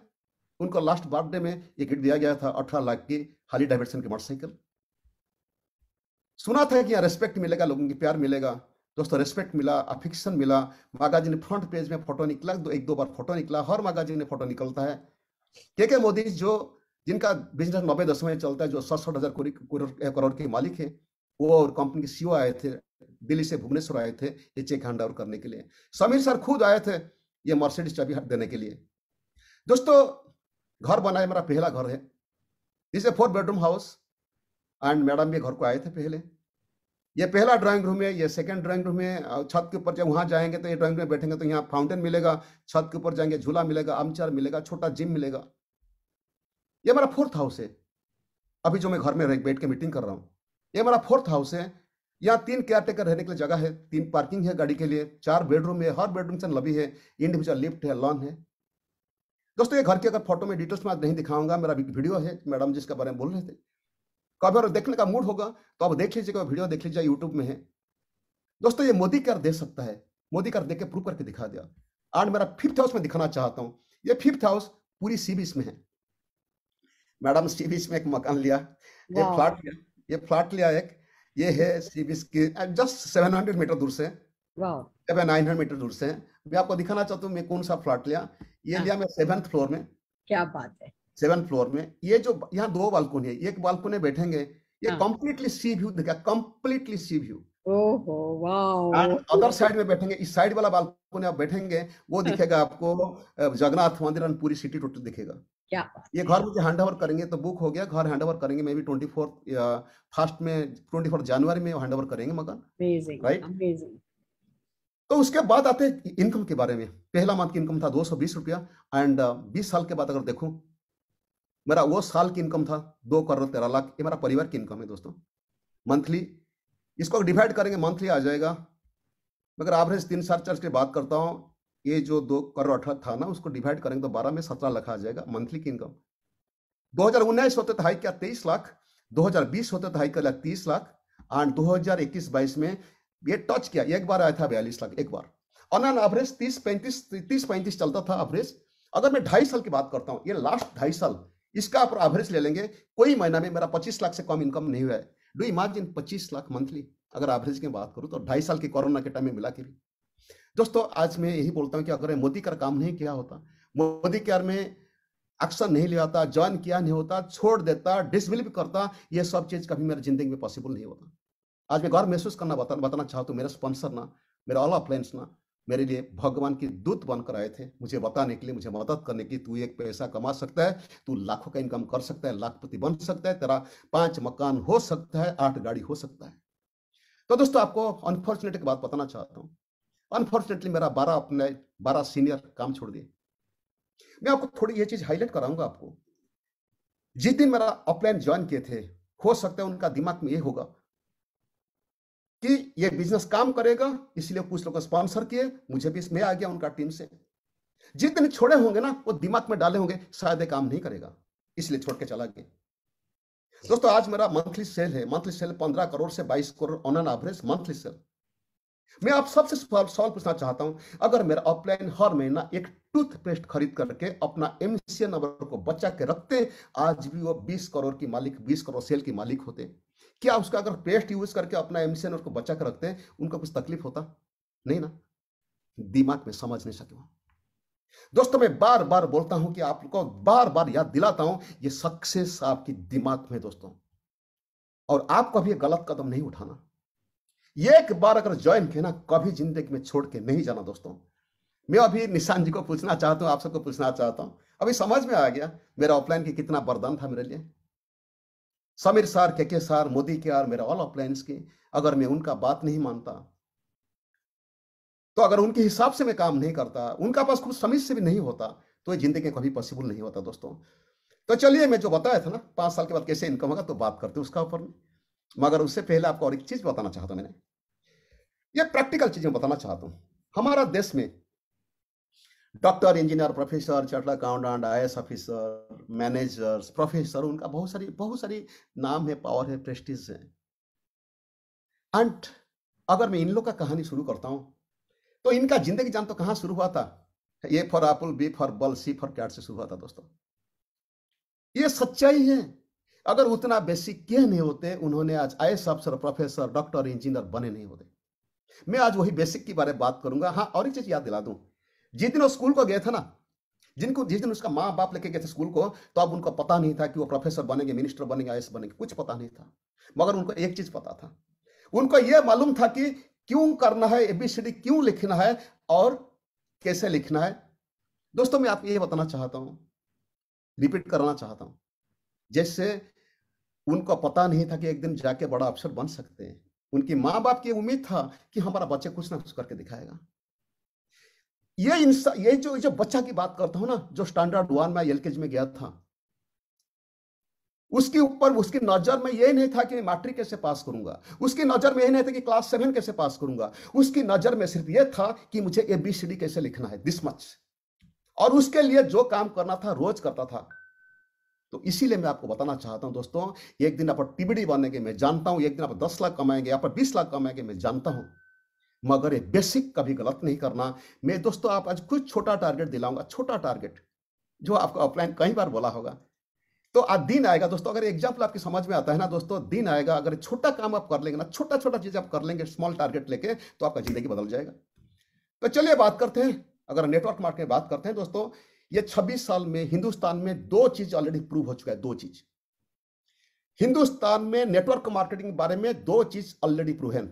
उनको लास्ट बर्थडे में ये किट दिया गया था अठारह लाख की हाली डाइवर्सन की मोटरसाइकिल सुना था कि यहाँ रेस्पेक्ट मिलेगा लोगों की प्यार मिलेगा दोस्तों रेस्पेक्ट मिला अफिक्शन मिला ने फ्रंट पेज में फोटो निकला दो एक दो बार फोटो निकला हर मैगाजीन में फोटो निकलता है के के मोदी जो जिनका बिजनेस नब्बे दशमलव में चलता है जो सड़सठ हजार करोड़ के मालिक है वो और कंपनी के सीओ e आए थे दिल्ली से भुवनेश्वर आए थे ये चेक हैंड ओवर करने के लिए समीर सर खुद आए थे ये मर्सिडीज चाबी देने के लिए दोस्तों घर बनाए मेरा पहला घर है जिसे four bedroom house and madam भी घर को आए थे पहले ये पहला ड्राइंग रूम है ये सेकंड ड्राइंग रूम है छत के ऊपर जब वहाँ जाएंगे तो ये ड्राइंग रूम में बैठेंगे तो यहाँ फाउंटेन मिलेगा छत के ऊपर जाएंगे झूला मिलेगा आमचार मिलेगा छोटा जिम मिलेगा ये मेरा फोर्थ हाउस है अभी जो मैं घर में रह बैठ के मीटिंग कर रहा हूँ ये मेरा फोर्थ हाउस है यहाँ तीन केयर टेकर रहने के लिए जगह है तीन पार्किंग है गाड़ी के लिए चार बेडरूम है हर बेडरूम से लबी है इंडिविजुअल लिफ्ट है लॉन है दोस्तों ये घर के अगर फोटो में डिटेल्स में नहीं दिखाऊंगा मेरा वीडियो है मैडम जिसके बारे में बोल रहे थे कभी तो और देखने का मूड होगा तो आप देख लीजिएगा वीडियो देख लीजिए यूट्यूब में है दोस्तों ये मोदी कर दे सकता है मोदी कर देख के प्रूव करके दिखा दिया आज मेरा फिफ्थ हाउस में दिखाना चाहता हूँ ये फिफ्थ हाउस पूरी सी में है मैडम सी बीच में एक मकान लिया ये फ्लैट लिया ये फ्लैट लिया एक ये है सी बीच की जस्ट सेवन हंड्रेड मीटर दूर से सेवन नाइन हंड्रेड मीटर दूर से मैं आपको दिखाना चाहता हूँ मैं कौन सा फ्लैट लिया ये हाँ। लिया मैं सेवेंथ फ्लोर में क्या बात है सेवन फ्लोर में ये जो यहाँ दो बालकोनी है एक बालकोनी बैठेंगे ये कंप्लीटली सी व्यू देखा completely sea view other side में बैठेंगे इस साइड वाला बालकोनी आप बैठेंगे वो हाँ। दिखेगा आपको जगन्नाथ मंदिर और पूरी सिटी टोटल दिखेगा क्या ये घर मुझे हैंड ओवर करेंगे तो बुक हो गया घर हैंड ओवर करेंगे maybe twenty four first में ट्वेंटी फोर जनवरी में हैंड ओवर करेंगे मकान राइट तो उसके बाद आते हैं इनकम के बारे में पहला मंथ की इनकम था दो सौ बीस रुपया एंड बीस साल के बाद अगर देखूं मेरा वो साल की इनकम था दो करोड़ तेरह लाख ये मेरा परिवार की इनकम है दोस्तों मंथली इसको डिवाइड करेंगे मंथली आ जाएगा मगर एवरेज तीन साल चार की बात करता हूँ ये जो दो करोड़ अठारह था ना उसको डिवाइड करेंगे तो बारह में सत्रह लाख आ जाएगा मंथली की इनकम दो हजार उन्नीस होते तो हाई क्या तेईस लाख दो हजार बीस होते तो हाई कर तीस लाख एंड दो हजार इक्कीस बाईस में ये टच किया एक बार आया था बयालीस लाख एक बार ऑन एन एवरेज तीस पैंतीस तीस पैंतीस चलता था एवरेज अगर मैं ढाई साल की बात करता हूँ ये लास्ट ढाई साल इसका आप एवरेज ले लेंगे कोई महीना में मेरा पच्चीस लाख से कम इनकम नहीं हुआ है डू इमेजिन पच्चीस लाख मंथली अगर एवरेज की बात करूँ तो ढाई साल के कोरोना के टाइम में मिला के भी दोस्तों आज मैं यही बोलता हूँ कि अगर मोदी का काम नहीं किया होता मोदी केयर में एक्शन नहीं लिया होता ज्वाइन किया नहीं होता छोड़ देता डिसबिलीव करता यह सब चीज कभी मेरी जिंदगी में पॉसिबल नहीं होता आज मैं गौर महसूस करना बताना चाहता हूँ तो मेरा स्पॉन्सर ना मेरा ऑल ऑफ ना मेरे लिए भगवान की दूत बनकर आए थे मुझे बताने के लिए मुझे मदद करने की तू एक पैसा कमा सकता है तू लाखों का इनकम कर सकता है लाखपति बन सकता है तेरा पांच मकान हो सकता है आठ गाड़ी हो सकता है तो दोस्तों आपको अनफॉर्चुनेट की बात बताना चाहता हूँ अनफॉर्चुनेटली मेरा बारह अपने बारह सीनियर काम छोड़ दिए मैं आपको थोड़ी ये चीज हाईलाइट कराऊंगा आपको जिस दिन मेरा अपलाइन ज्वाइन किए थे हो सकता है उनका दिमाग में ये होगा कि ये बिजनेस काम करेगा इसलिए कुछ लोग स्पॉन्सर किए मुझे भी इसमें आ गया उनका टीम से जितने छोड़े होंगे ना वो दिमाग में डाले होंगे शायद ये काम नहीं करेगा इसलिए छोड़ के चला गया दोस्तों आज मेरा मंथली सेल है मंथली सेल पंद्रह करोड़ से बाईस crore on an average monthly sale मैं आप सबसे सवाल पूछना चाहता हूं अगर मेरा ऑफलाइन हर महीना एक टूथपेस्ट खरीद करके अपना एमसीए नंबर को बचा के रखते आज भी वो 20 करोड़ की मालिक 20 करोड़ सेल की मालिक होते क्या उसका अगर पेस्ट यूज करके अपना एमसीएन उसको बचा कर रखते हैं उनका कुछ तकलीफ होता नहीं ना दिमाग में समझ नहीं सके दोस्तों मैं बार बार बोलता हूं कि आपको बार बार याद दिलाता हूं ये सक्सेस आपके दिमाग में दोस्तों और आपको भी गलत कदम नहीं उठाना एक बार अगर ज्वाइन किया ना कभी जिंदगी में छोड़ के नहीं जाना दोस्तों मैं अभी निशान जी को पूछना चाहता हूं आप सबको पूछना चाहता हूं अभी समझ में आ गया मेरा ऑफलाइन की कितना वरदान था मेरे लिए समीर सार के के सार मोदी के आर मेरे ऑल अप्लायंस के अगर मैं उनका बात नहीं मानता तो अगर उनके हिसाब से मैं काम नहीं करता उनका पास कुछ समझ से भी नहीं होता तो ये जिंदगी कभी पॉसिबल नहीं होता दोस्तों तो चलिए मैं जो बताया था ना पांच साल के बाद कैसे इनकम होगा तो बात करते उसका ऊपर मगर उससे पहले आपको और एक चीज बताना चाहता मैंने ये प्रैक्टिकल चीजें बताना चाहता हूँ हमारा देश में doctor engineer professor charter accountant I S officer managers professor उनका बहुत सारी बहुत सारी नाम है पावर है प्रेस्टीज है एंड अगर मैं इन लोग का कहानी शुरू करता हूं तो इनका जिंदगी जान तो कहाँ शुरू हुआ था A for apple B for ball C for cat से शुरू हुआ था दोस्तों ये सच्चाई है अगर उतना बेसिक के नहीं होते उन्होंने आज आई एस अफसर प्रोफेसर डॉक्टर इंजीनियर बने नहीं होते मैं आज वही बेसिक के बारे में बात करूंगा हाँ और एक चीज याद दिला दूं जिस दिन वो स्कूल को गए थे ना जिनको जिस दिन उसका माँ बाप लेके गए थे स्कूल को तो अब उनको पता नहीं था कि वो प्रोफेसर बनेंगे मिनिस्टर बनेंगे आई बनेंगे कुछ पता नहीं था मगर उनको एक चीज पता था उनको यह मालूम था कि क्यों करना है एबीसीडी क्यों लिखना है और कैसे लिखना है दोस्तों मैं आपको ये बताना चाहता हूं रिपीट करना चाहता हूं जैसे उनको पता नहीं था कि एक दिन जाके बड़ा अफसर बन सकते हैं उनकी माँ बाप की उम्मीद था कि हमारा बच्चा कुछ ना कुछ करके दिखाएगा ये ये जो जो बच्चा की बात करता हूं ना जो स्टैंडर्ड वन में एलकेज में गया था उसके ऊपर उसकी नजर में यही नहीं था कि मैट्रिक कैसे पास करूंगा उसकी नजर में यही नहीं था कि क्लास सेवन कैसे पास करूंगा उसकी नजर में सिर्फ यह था कि मुझे ए बी सी डी कैसे लिखना है दिस मच और उसके लिए जो काम करना था रोज करता था तो इसीलिए मैं आपको बताना चाहता हूं दोस्तों एक दिन आप टिबडी बनेंगे मैं जानता हूं एक दिन आप दस लाख कमाएंगे आप बीस लाख कमाएंगे मैं जानता हूं मगर ये बेसिक कभी गलत नहीं करना मैं दोस्तों आप आज कुछ छोटा टारगेट दिलाऊंगा छोटा टारगेट जो आपको ऑफलाइन कई बार बोला होगा तो आज दिन आएगा दोस्तों अगर एग्जाम्पल आपकी समझ में आता है ना दोस्तों दिन आएगा अगर छोटा काम आप कर लेंगे ना छोटा छोटा चीज आप कर लेंगे स्मॉल टारगेट लेके तो आपका जिंदगी बदल जाएगा तो चलिए बात करते हैं अगर नेटवर्क मार्केट में बात करते हैं दोस्तों ये 26 साल में हिंदुस्तान में दो चीज ऑलरेडी प्रूव हो चुका है दो चीज हिंदुस्तान में नेटवर्क मार्केटिंग के बारे में दो चीज ऑलरेडी प्रूव है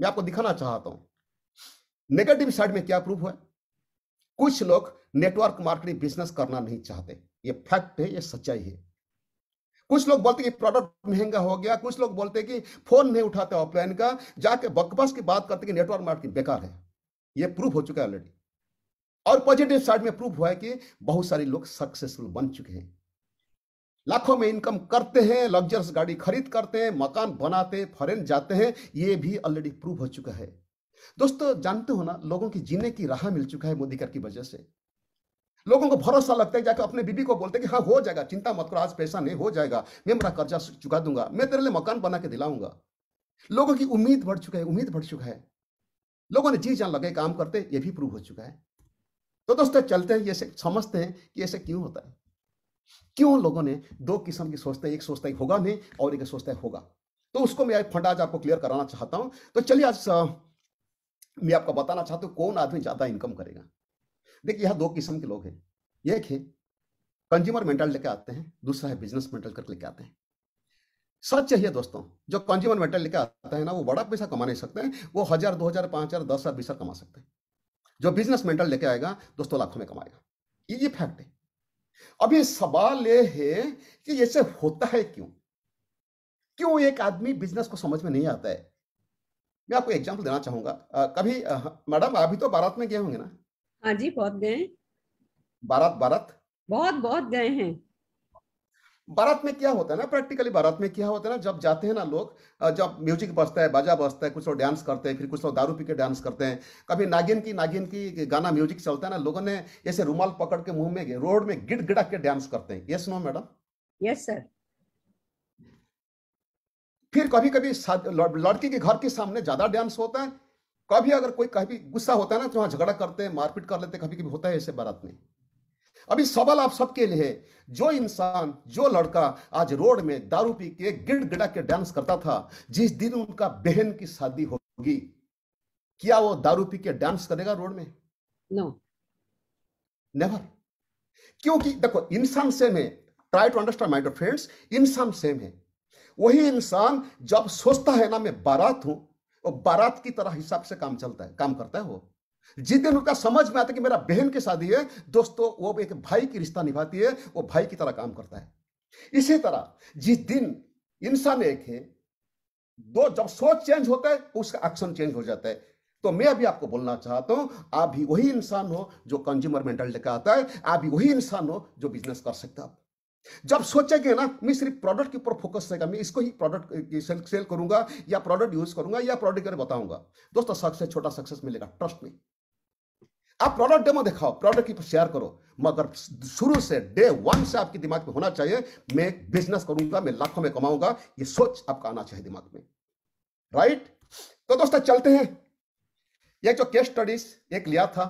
मैं आपको दिखाना चाहता हूं नेगेटिव साइड में क्या प्रूफ हुआ कुछ लोग नेटवर्क मार्केटिंग बिजनेस करना नहीं चाहते ये फैक्ट है ये सच्चाई है कुछ लोग बोलते कि प्रोडक्ट महंगा हो गया कुछ लोग बोलते कि फोन नहीं उठाते ऑफलाइन का जाके बकबस की बात करते कि नेटवर्क मार्केटिंग बेकार है ये प्रूफ हो चुका है ऑलरेडी और पॉजिटिव साइड में प्रूफ हुआ है कि बहुत सारे लोग सक्सेसफुल बन चुके हैं लाखों में इनकम करते हैं लग्जरस गाड़ी खरीद करते हैं मकान बनाते हैं फॉरेन जाते हैं ये भी ऑलरेडी प्रूव हो चुका है दोस्तों जानते हो ना लोगों की जीने की राह मिल चुका है मोदी कर की वजह से लोगों को भरोसा लगता है जाकर अपने बीबी को बोलते हैं कि हाँ हो जाएगा चिंता मत करो आज पैसा नहीं हो जाएगा मैं मेरा कर्जा चुका दूंगा मैं तेरे लिए मकान बना के दिलाऊंगा लोगों की उम्मीद बढ़ चुका है उम्मीद बढ़ चुका है लोगों ने जी जान लगे काम करते ये भी प्रूव हो चुका है तो दोस्तों चलते हैं ये समझते हैं कि ऐसे क्यों होता है क्यों लोगों ने दो किस्म की सोचते हैं एक सोचता है होगा नहीं और एक सोचता है होगा तो उसको मैं फंड आज आपको क्लियर कराना चाहता हूं तो चलिए आज मैं आपको बताना चाहता हूं कौन आदमी ज्यादा इनकम करेगा देखिए यहाँ दो किस्म के लोग हैं एक है कंज्यूमर मेंटल लेके आते हैं दूसरा है बिजनेस मेंटल करके लेके आते हैं सच चाहिए दोस्तों जो कंज्यूमर मेंटल लेके आता है ना वो बड़ा पैसा कमा नहीं सकते हैं वो हजार दो हजार पांच हजार दस हजार बीस हजार कमा सकते हैं जो बिजनेस मेंटल लेके आएगा दोस्तों लाखों में कमाएगा ये फैक्ट है अब ये सवाल ये है कि ऐसे होता है क्यों क्यों एक आदमी बिजनेस को समझ में नहीं आता है मैं आपको एग्जाम्पल देना चाहूंगा आ, कभी मैडम अभी तो बारात में गए होंगे ना हाँ जी बहुत गए बारात बारात बहुत बहुत गए हैं भारत में क्या होता है ना प्रैक्टिकली भारत में क्या होता है ना जब जाते हैं ना लोग जब म्यूजिक बजता है बाजा बजता है कुछ लोग डांस करते हैं फिर कुछ लोग दारू पी के डांस करते हैं कभी नागिन की नागिन की गाना म्यूजिक चलता है ना लोगों ने ऐसे रुमाल पकड़ के मुंह में रोड में गिड़ गिड़ा के डांस करते हैं yes no madam yes sir फिर कभी कभी लड़की के घर के सामने ज्यादा डांस होता है कभी अगर कोई कभी गुस्सा होता है ना तो वहां झगड़ा करते हैं मारपीट कर लेते हैं कभी कभी होता है ऐसे बारात में अभी सवाल आप सबके लिए जो इंसान जो लड़का आज रोड में दारू पी के गिड़ गिड़ा के डांस करता था जिस दिन उनका बहन की शादी होगी क्या वो दारू पी के डांस करेगा रोड में नो no. नेवर क्योंकि देखो इंसान सेम है try to understand my friends इंसान सेम है वही इंसान जब सोचता है ना मैं बारात हूं और बारात की तरह हिसाब से काम चलता है काम करता है वो जिस दिन उनका समझ में आता कि मेरा बहन की शादी है दोस्तों वो एक भाई की रिश्ता निभाती है वो भाई की तरह काम करता है इसी तरह जिस दिन इंसान एक है दो जब सोच चेंज होता है उसका एक्शन चेंज हो जाता है तो मैं अभी आपको बोलना चाहता हूं आप भी वही इंसान हो जो कंज्यूमर मेंटेलिटी का आता है आप भी वही इंसान हो जो बिजनेस कर सकते आप जब सोचेंगे ना मैं सिर्फ प्रोडक्ट के ऊपर फोकस रहेगा मैं इसको ही प्रोडक्ट सेल सेल करूंगा या प्रोडक्ट यूज करूंगा या प्रोडक्ट कर बताऊंगा दोस्तों सक्सेस छोटा सक्सेस मिलेगा ट्रस्ट में आप प्रोडक्ट डेमो दिखाओ प्रोडक्ट की शेयर करो मगर शुरू से डे वन से आपके दिमाग में होना चाहिए मैं बिजनेस करूंगा मैं लाखों में कमाऊंगा ये सोच आपका आना चाहिए दिमाग में राइट तो दोस्तों चलते हैं ये जो केस स्टडीज एक लिया था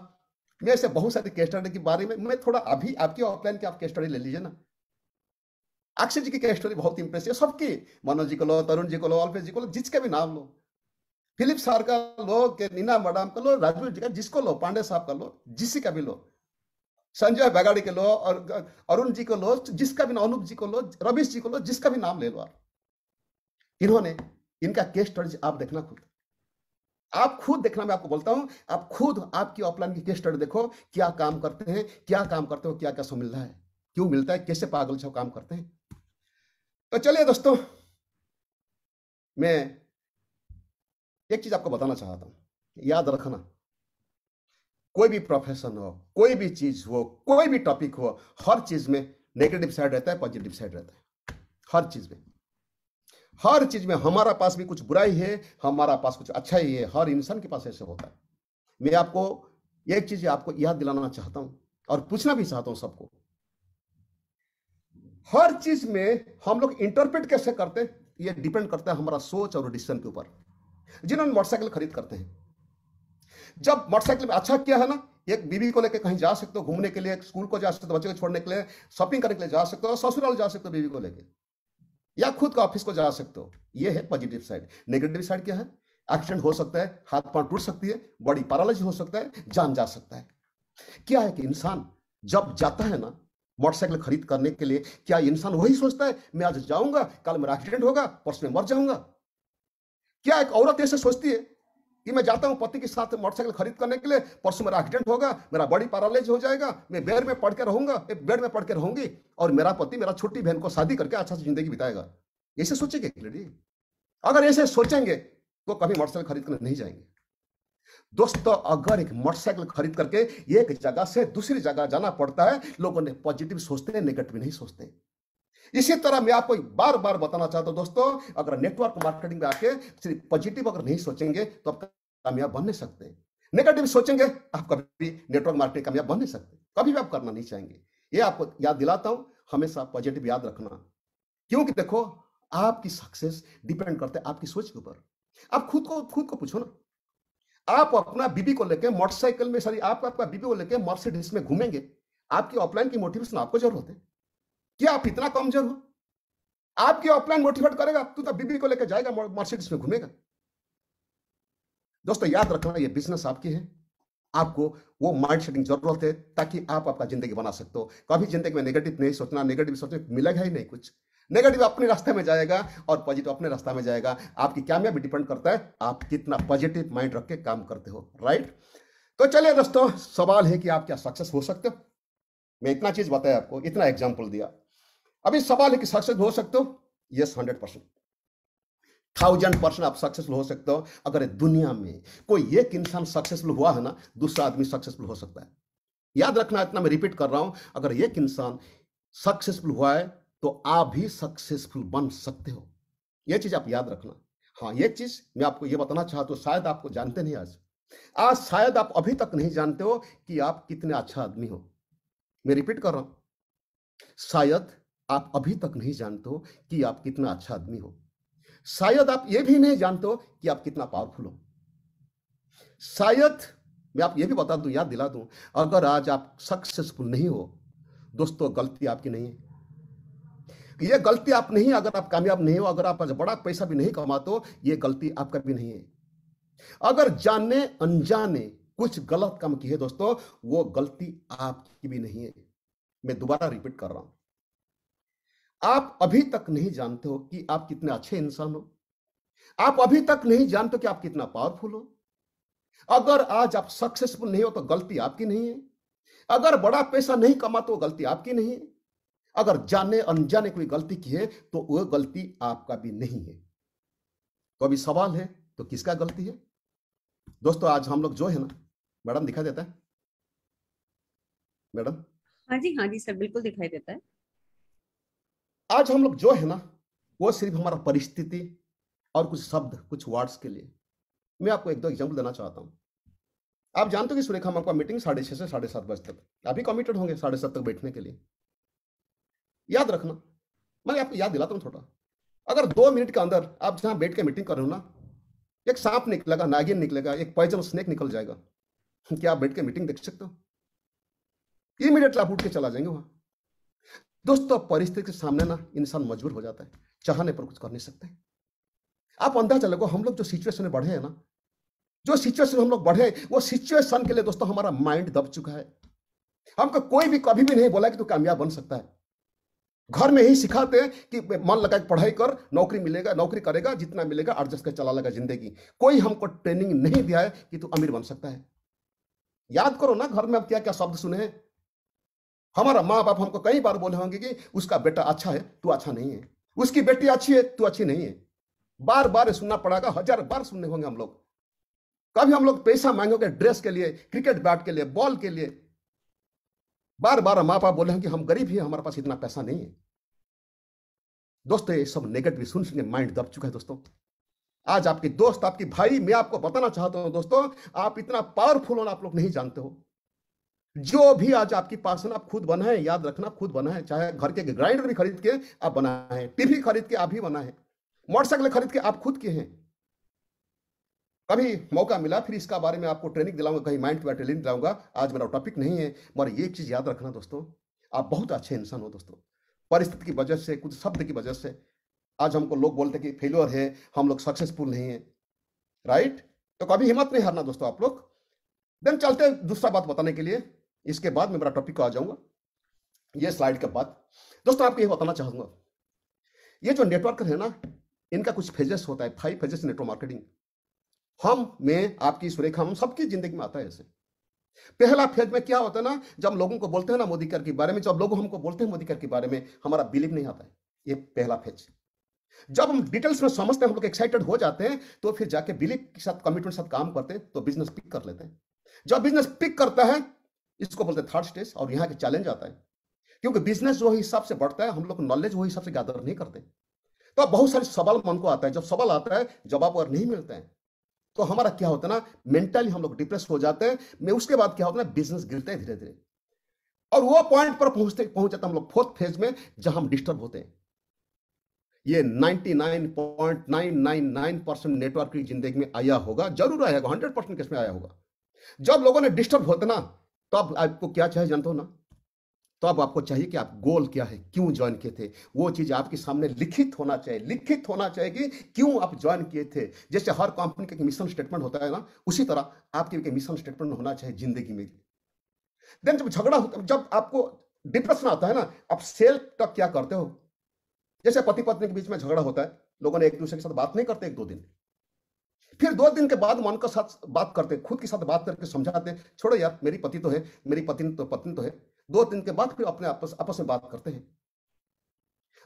मैं ऐसे बहुत सारी केस स्टडी के बारे में मैं थोड़ा अभी आपकी ऑफलाइन की आप केस स्टडी ले लीजिए ना अक्षय जी की केस स्टडी बहुत इंप्रेसिव सबकी मनोज जी को लो तरुण जी को लो अल्पेश जी को लो जिसके भी नाम लो फिलिप सार का लो के नीना मैडम का लो राजवीर जी का जिसको लो पांडे साहब का लो जिसी का भी लो संजय बैगाड़ी के लो और अरुण जी को लो जिसका भी अनुप जी को लो रमेश जी को लो जिसका भी नाम ले लो आप इन्होंने इनका केस स्टडी आप देखना खुद आप खुद देखना मैं आपको बोलता हूं आप खुद आपकी ऑफलाइन की केस स्टडी देखो क्या काम करते हैं क्या काम करते हो क्या क्या सो मिल रहा है क्यों मिलता है कैसे पागल छो काम करते हैं तो चलिए दोस्तों मैं एक चीज आपको बताना चाहता हूं याद रखना कोई भी प्रोफेशन हो कोई भी चीज हो कोई भी टॉपिक हो हर चीज में नेगेटिव साइड रहता है पॉजिटिव साइड रहता है हर चीज में हर चीज में हमारा पास भी कुछ बुराई है हमारा पास कुछ अच्छा ही है हर इंसान के पास ऐसे होता है मैं आपको एक चीज आपको याद दिलाना चाहता हूं और पूछना भी चाहता हूं सबको हर चीज में हम लोग इंटरप्रेट कैसे करते हैं ये डिपेंड करता है हमारा सोच और डिसीजन के ऊपर जिन्होंने मोटरसाइकिल खरीद करते हैं जब मोटरसाइकिल में अच्छा किया है ना एक बीवी को लेकर कहीं जा सकते हो घूमने के लिए स्कूल को जा सकते हो बच्चे को छोड़ने के लिए शॉपिंग करने के लिए जा सकते हो ससुराल जा सकते हो बीवी को लेकर या खुद का ऑफिस को जा सकते हो ये है पॉजिटिव साइड नेगेटिव साइड क्या है एक्सीडेंट हो सकता है हाथ पांव टूट सकती है बॉडी पैरालिज हो सकता है जान जा सकता है क्या है कि इंसान जब जाता है ना मोटरसाइकिल खरीद करने के लिए क्या इंसान वही सोचता है मैं आज जाऊंगा कल मेरा एक्सीडेंट होगा परसों में मर जाऊंगा क्या एक औरत ऐसे सोचती है कि मैं जाता हूँ पति के साथ मोटरसाइकिल खरीद करने के लिए परसों मेरा एक्सीडेंट होगा मेरा बॉडी पैरालाइज हो जाएगा मैं बेड में पढ़ के रहूंगा बेड में पढ़ के रहूंगी और मेरा पति मेरा छोटी बहन को शादी करके अच्छा से जिंदगी बिताएगा ऐसे सोचेंगे लेडी अगर ऐसे सोचेंगे तो कभी मोटरसाइकिल खरीद कर नहीं जाएंगे दोस्तों अगर एक मोटरसाइकिल खरीद करके एक जगह से दूसरी जगह जाना पड़ता है लोगों ने पॉजिटिव सोचते हैं नेगेटिव नहीं सोचते हैं इसी तरह मैं आपको बार बार बताना चाहता हूं दोस्तों अगर नेटवर्क मार्केटिंग में आके सिर्फ पॉजिटिव अगर नहीं सोचेंगे तो आप कामयाब बन नहीं सकते नेगेटिव सोचेंगे आप कभी नेटवर्क मार्केटिंग कामयाब बन नहीं सकते कभी भी आप करना नहीं चाहेंगे ये आपको याद दिलाता हूं हमेशा पॉजिटिव याद रखना क्योंकि देखो आपकी सक्सेस डिपेंड करते है आपकी सोच के ऊपर आप खुद को खुद को पूछो ना आप अपना बीबी को लेकर मोटरसाइकिल में सॉरी आप आपका बीबी को लेकर मर्सिडीज में घूमेंगे आपकी ऑफलाइन की मोटिवेशन आपको जरूरत है क्या आप इतना कमजोर हो आपकी ऑफलाइन मोटिवेट करेगा तू तो बीबी को लेकर जाएगा मार्केट में घूमेगा दोस्तों याद रखना ये बिजनेस आपकी है आपको वो माइंड सेटिंग जरूरत है ताकि आप अपना जिंदगी बना सकते हो कभी जिंदगी में नेगेटिव नहीं सोचना नेगेटिव सोचने मिलेगा ही नहीं कुछ नेगेटिव अपने रास्ते में जाएगा और पॉजिटिव अपने रास्ते में जाएगा आपकी कामयाबी डिपेंड करता है आप कितना पॉजिटिव माइंड रख के काम करते हो राइट तो चलिए दोस्तों सवाल है कि आप क्या सक्सेस हो सकते हो मैं इतना चीज बताया आपको इतना एग्जाम्पल दिया अभी सवाल है कि सक्सेसफुल हो सकते हो yes hundred percent thousand percent आप सक्सेसफुल हो सकते हो अगर दुनिया में कोई एक इंसान सक्सेसफुल हुआ है ना दूसरा आदमी सक्सेसफुल हो सकता है याद रखना इतना मैं रिपीट कर रहा हूं अगर एक इंसान सक्सेसफुल हुआ है तो आप भी सक्सेसफुल बन सकते हो यह चीज आप याद रखना हाँ ये चीज मैं आपको यह बताना चाहता हूं शायद आपको जानते नहीं आज आज शायद आप अभी तक नहीं जानते हो कि आप कितने अच्छा आदमी हो मैं रिपीट कर रहा हूं शायद आप अभी तक नहीं जानते हो कि आप कितना अच्छा आदमी हो शायद आप ये भी नहीं जानते हो कि आप कितना पावरफुल हो शायद मैं आप ये भी बता दूं याद दिला दूं अगर आज आप सक्सेसफुल नहीं हो दोस्तों गलती आपकी नहीं है यह गलती आप नहीं अगर आप कामयाब नहीं हो अगर आप बड़ा पैसा भी नहीं कमाते हो यह गलती आपका भी नहीं है अगर जाने अनजाने कुछ गलत काम किए दोस्तों वो गलती आपकी भी नहीं है मैं दोबारा रिपीट कर रहा हूं आप अभी तक नहीं जानते हो कि आप कितने अच्छे इंसान हो आप अभी तक नहीं जानते कि आप कितना पावरफुल हो अगर आज आप सक्सेसफुल नहीं हो तो गलती आपकी नहीं है अगर बड़ा पैसा नहीं कमा तो गलती आपकी नहीं है अगर जाने अनजाने कोई गलती की है तो वह गलती आपका भी नहीं है तो अभी सवाल है तो किसका गलती है दोस्तों आज हम लोग जो है ना मैडम दिखा देता है मैडम हाँ जी हाँ जी सर बिल्कुल दिखाई देता है आज हम लोग जो है ना वो सिर्फ हमारा परिस्थिति और कुछ शब्द कुछ वर्ड्स के लिए मैं आपको एक दो एग्जाम्पल देना चाहता हूँ आप जानते हो कि सुरेखा मैम का मीटिंग साढ़े छः से साढ़े सात बजे तक आप ही कमिटेड होंगे साढ़े सात तक बैठने के लिए याद रखना मैं आपको याद दिलाता हूँ थोड़ा अगर दो मिनट के अंदर आप जहाँ बैठ के मीटिंग कर रहे हो ना एक सांप निकलेगा नागिन निकलेगा एक पॉइजन स्नेक निकल जाएगा क्या आप बैठ के मीटिंग देख सकते हो इमीडिएटली आप उठ के चला जाएंगे वहाँ दोस्तों परिस्थिति के सामने ना इंसान मजबूर हो जाता है चाहने पर कुछ कर नहीं सकते आप अंदाजा लगो हम लोग जो सिचुएशन में बढ़े हैं ना जो सिचुएशन हम लोग बढ़े वो सिचुएशन के लिए दोस्तों हमारा माइंड दब चुका है हमको कोई भी कभी भी नहीं बोला कि तू तो कामयाब बन सकता है घर में ही सिखाते हैं कि मन लगा के पढ़ाई कर नौकरी मिलेगा नौकरी करेगा जितना मिलेगा एडजस्ट कर चला लगा जिंदगी कोई हमको ट्रेनिंग नहीं दिया है कि तू अमीर बन सकता है याद करो ना घर में आप क्या क्या शब्द सुने हैं हमारा माँ बाप हमको कई बार बोले होंगे कि उसका बेटा अच्छा है तू अच्छा नहीं है उसकी बेटी अच्छी है तू अच्छी नहीं है बार बार सुनना पड़ेगा हजार बार सुनने होंगे हम लोग कभी हम लोग पैसा मांगोगे ड्रेस के लिए क्रिकेट बैट के लिए बॉल के लिए बार बार माँ बाप बोले हैं कि हम गरीब ही हमारे पास इतना पैसा नहीं है दोस्तों ये सब नेगेटिव सुन सुन माइंड दब चुका है दोस्तों आज आपके दोस्त आपके भाई मैं आपको बताना चाहता हूं दोस्तों आप इतना पावरफुल होना आप लोग नहीं जानते हो जो भी आज आपकी पासन आप खुद बना है याद रखना खुद बना है चाहे घर के ग्राइंडर भी खरीद के आप बना है टीवी खरीद के आप ही बना है मोटरसाइकिल खरीद के आप खुद के हैं कभी मौका मिला फिर इसका बारे में आपको ट्रेनिंग दिलाऊंगा कहीं माइंड पर ट्रेनिंग दिलाऊंगा आज मेरा टॉपिक नहीं है मगर ये चीज याद रखना दोस्तों आप बहुत अच्छे इंसान हो दोस्तों परिस्थिति की वजह से कुछ शब्द की वजह से आज हमको लोग बोलते कि फेल्योर है हम लोग सक्सेसफुल नहीं है राइट तो कभी हिम्मत नहीं हारना दोस्तों आप लोग देन चलते दूसरा बात बताने के लिए इसके बाद मैं मेरा टॉपिक को आ जाऊंगा ये स्लाइड के बाद दोस्तों आपको ये बताना चाहूंगा ये जो नेटवर्क है ना इनका कुछ फेजेस होता है फाइव फेजेस नेटवर्क मार्केटिंग हम में आपकी सुरेखा हम सबकी जिंदगी में आता है ऐसे पहला फेज में क्या होता है ना जब लोगों को बोलते हैं ना मोदी कर के बारे में जब लोग हमको बोलते हैं मोदी कर के बारे में हमारा बिलीव नहीं आता है ये पहला फेज जब हम डिटेल्स में समझते हैं हम लोग एक्साइटेड हो जाते हैं तो फिर जाके बिलीव के साथ कमिटमेंट साथ काम करते हैं तो बिजनेस पिक कर लेते हैं जब बिजनेस पिक करता है इसको बोलते हैं थर्ड स्टेज और यहाँ के चैलेंज आता है क्योंकि बिजनेस जो हिसाब से बढ़ता है हम लोग नॉलेज वो हिसाब से गैदर नहीं करते तो अब बहुत सारे सवाल मन को आता है जब सवाल आता है जवाब अगर नहीं मिलते हैं तो हमारा क्या होता है ना मेंटली हम लोग डिप्रेस हो जाते हैं मैं उसके बाद क्या होता है ना बिजनेस गिरते हैं धीरे धीरे और वो पॉइंट पर पहुंचते पहुंच जाते हम लोग फोर्थ फेज में जहां हम डिस्टर्ब होते हैं ये 99.999 परसेंट नेटवर्क की जिंदगी में आया होगा जरूर आया होगा 100 परसेंट केस में आया होगा जब लोगों ने डिस्टर्ब होते ना तो आप आपको क्या चाहिए जानते हो ना तो अब आपको चाहिए कि आप गोल क्या है क्यों ज्वाइन किए थे वो चीज आपके सामने लिखित होना चाहिए लिखित होना चाहिए कि क्यों आप ज्वाइन किए थे जैसे हर कंपनी का मिशन स्टेटमेंट होता है ना उसी तरह आपके भी मिशन स्टेटमेंट होना चाहिए जिंदगी में देन जब झगड़ा होता जब आपको डिप्रेशन आता है ना आप सेल का क्या करते हो जैसे पति पत्नी के बीच में झगड़ा होता है लोगों ने एक दूसरे के साथ बात नहीं करते एक दो दिन फिर दो दिन के बाद मन के साथ बात करते खुद के साथ बात करके समझाते छोड़ो यार मेरी पति तो है मेरी पत्नी तो पत्नी तो है दो दिन के बाद फिर अपने आपस आपस में बात करते हैं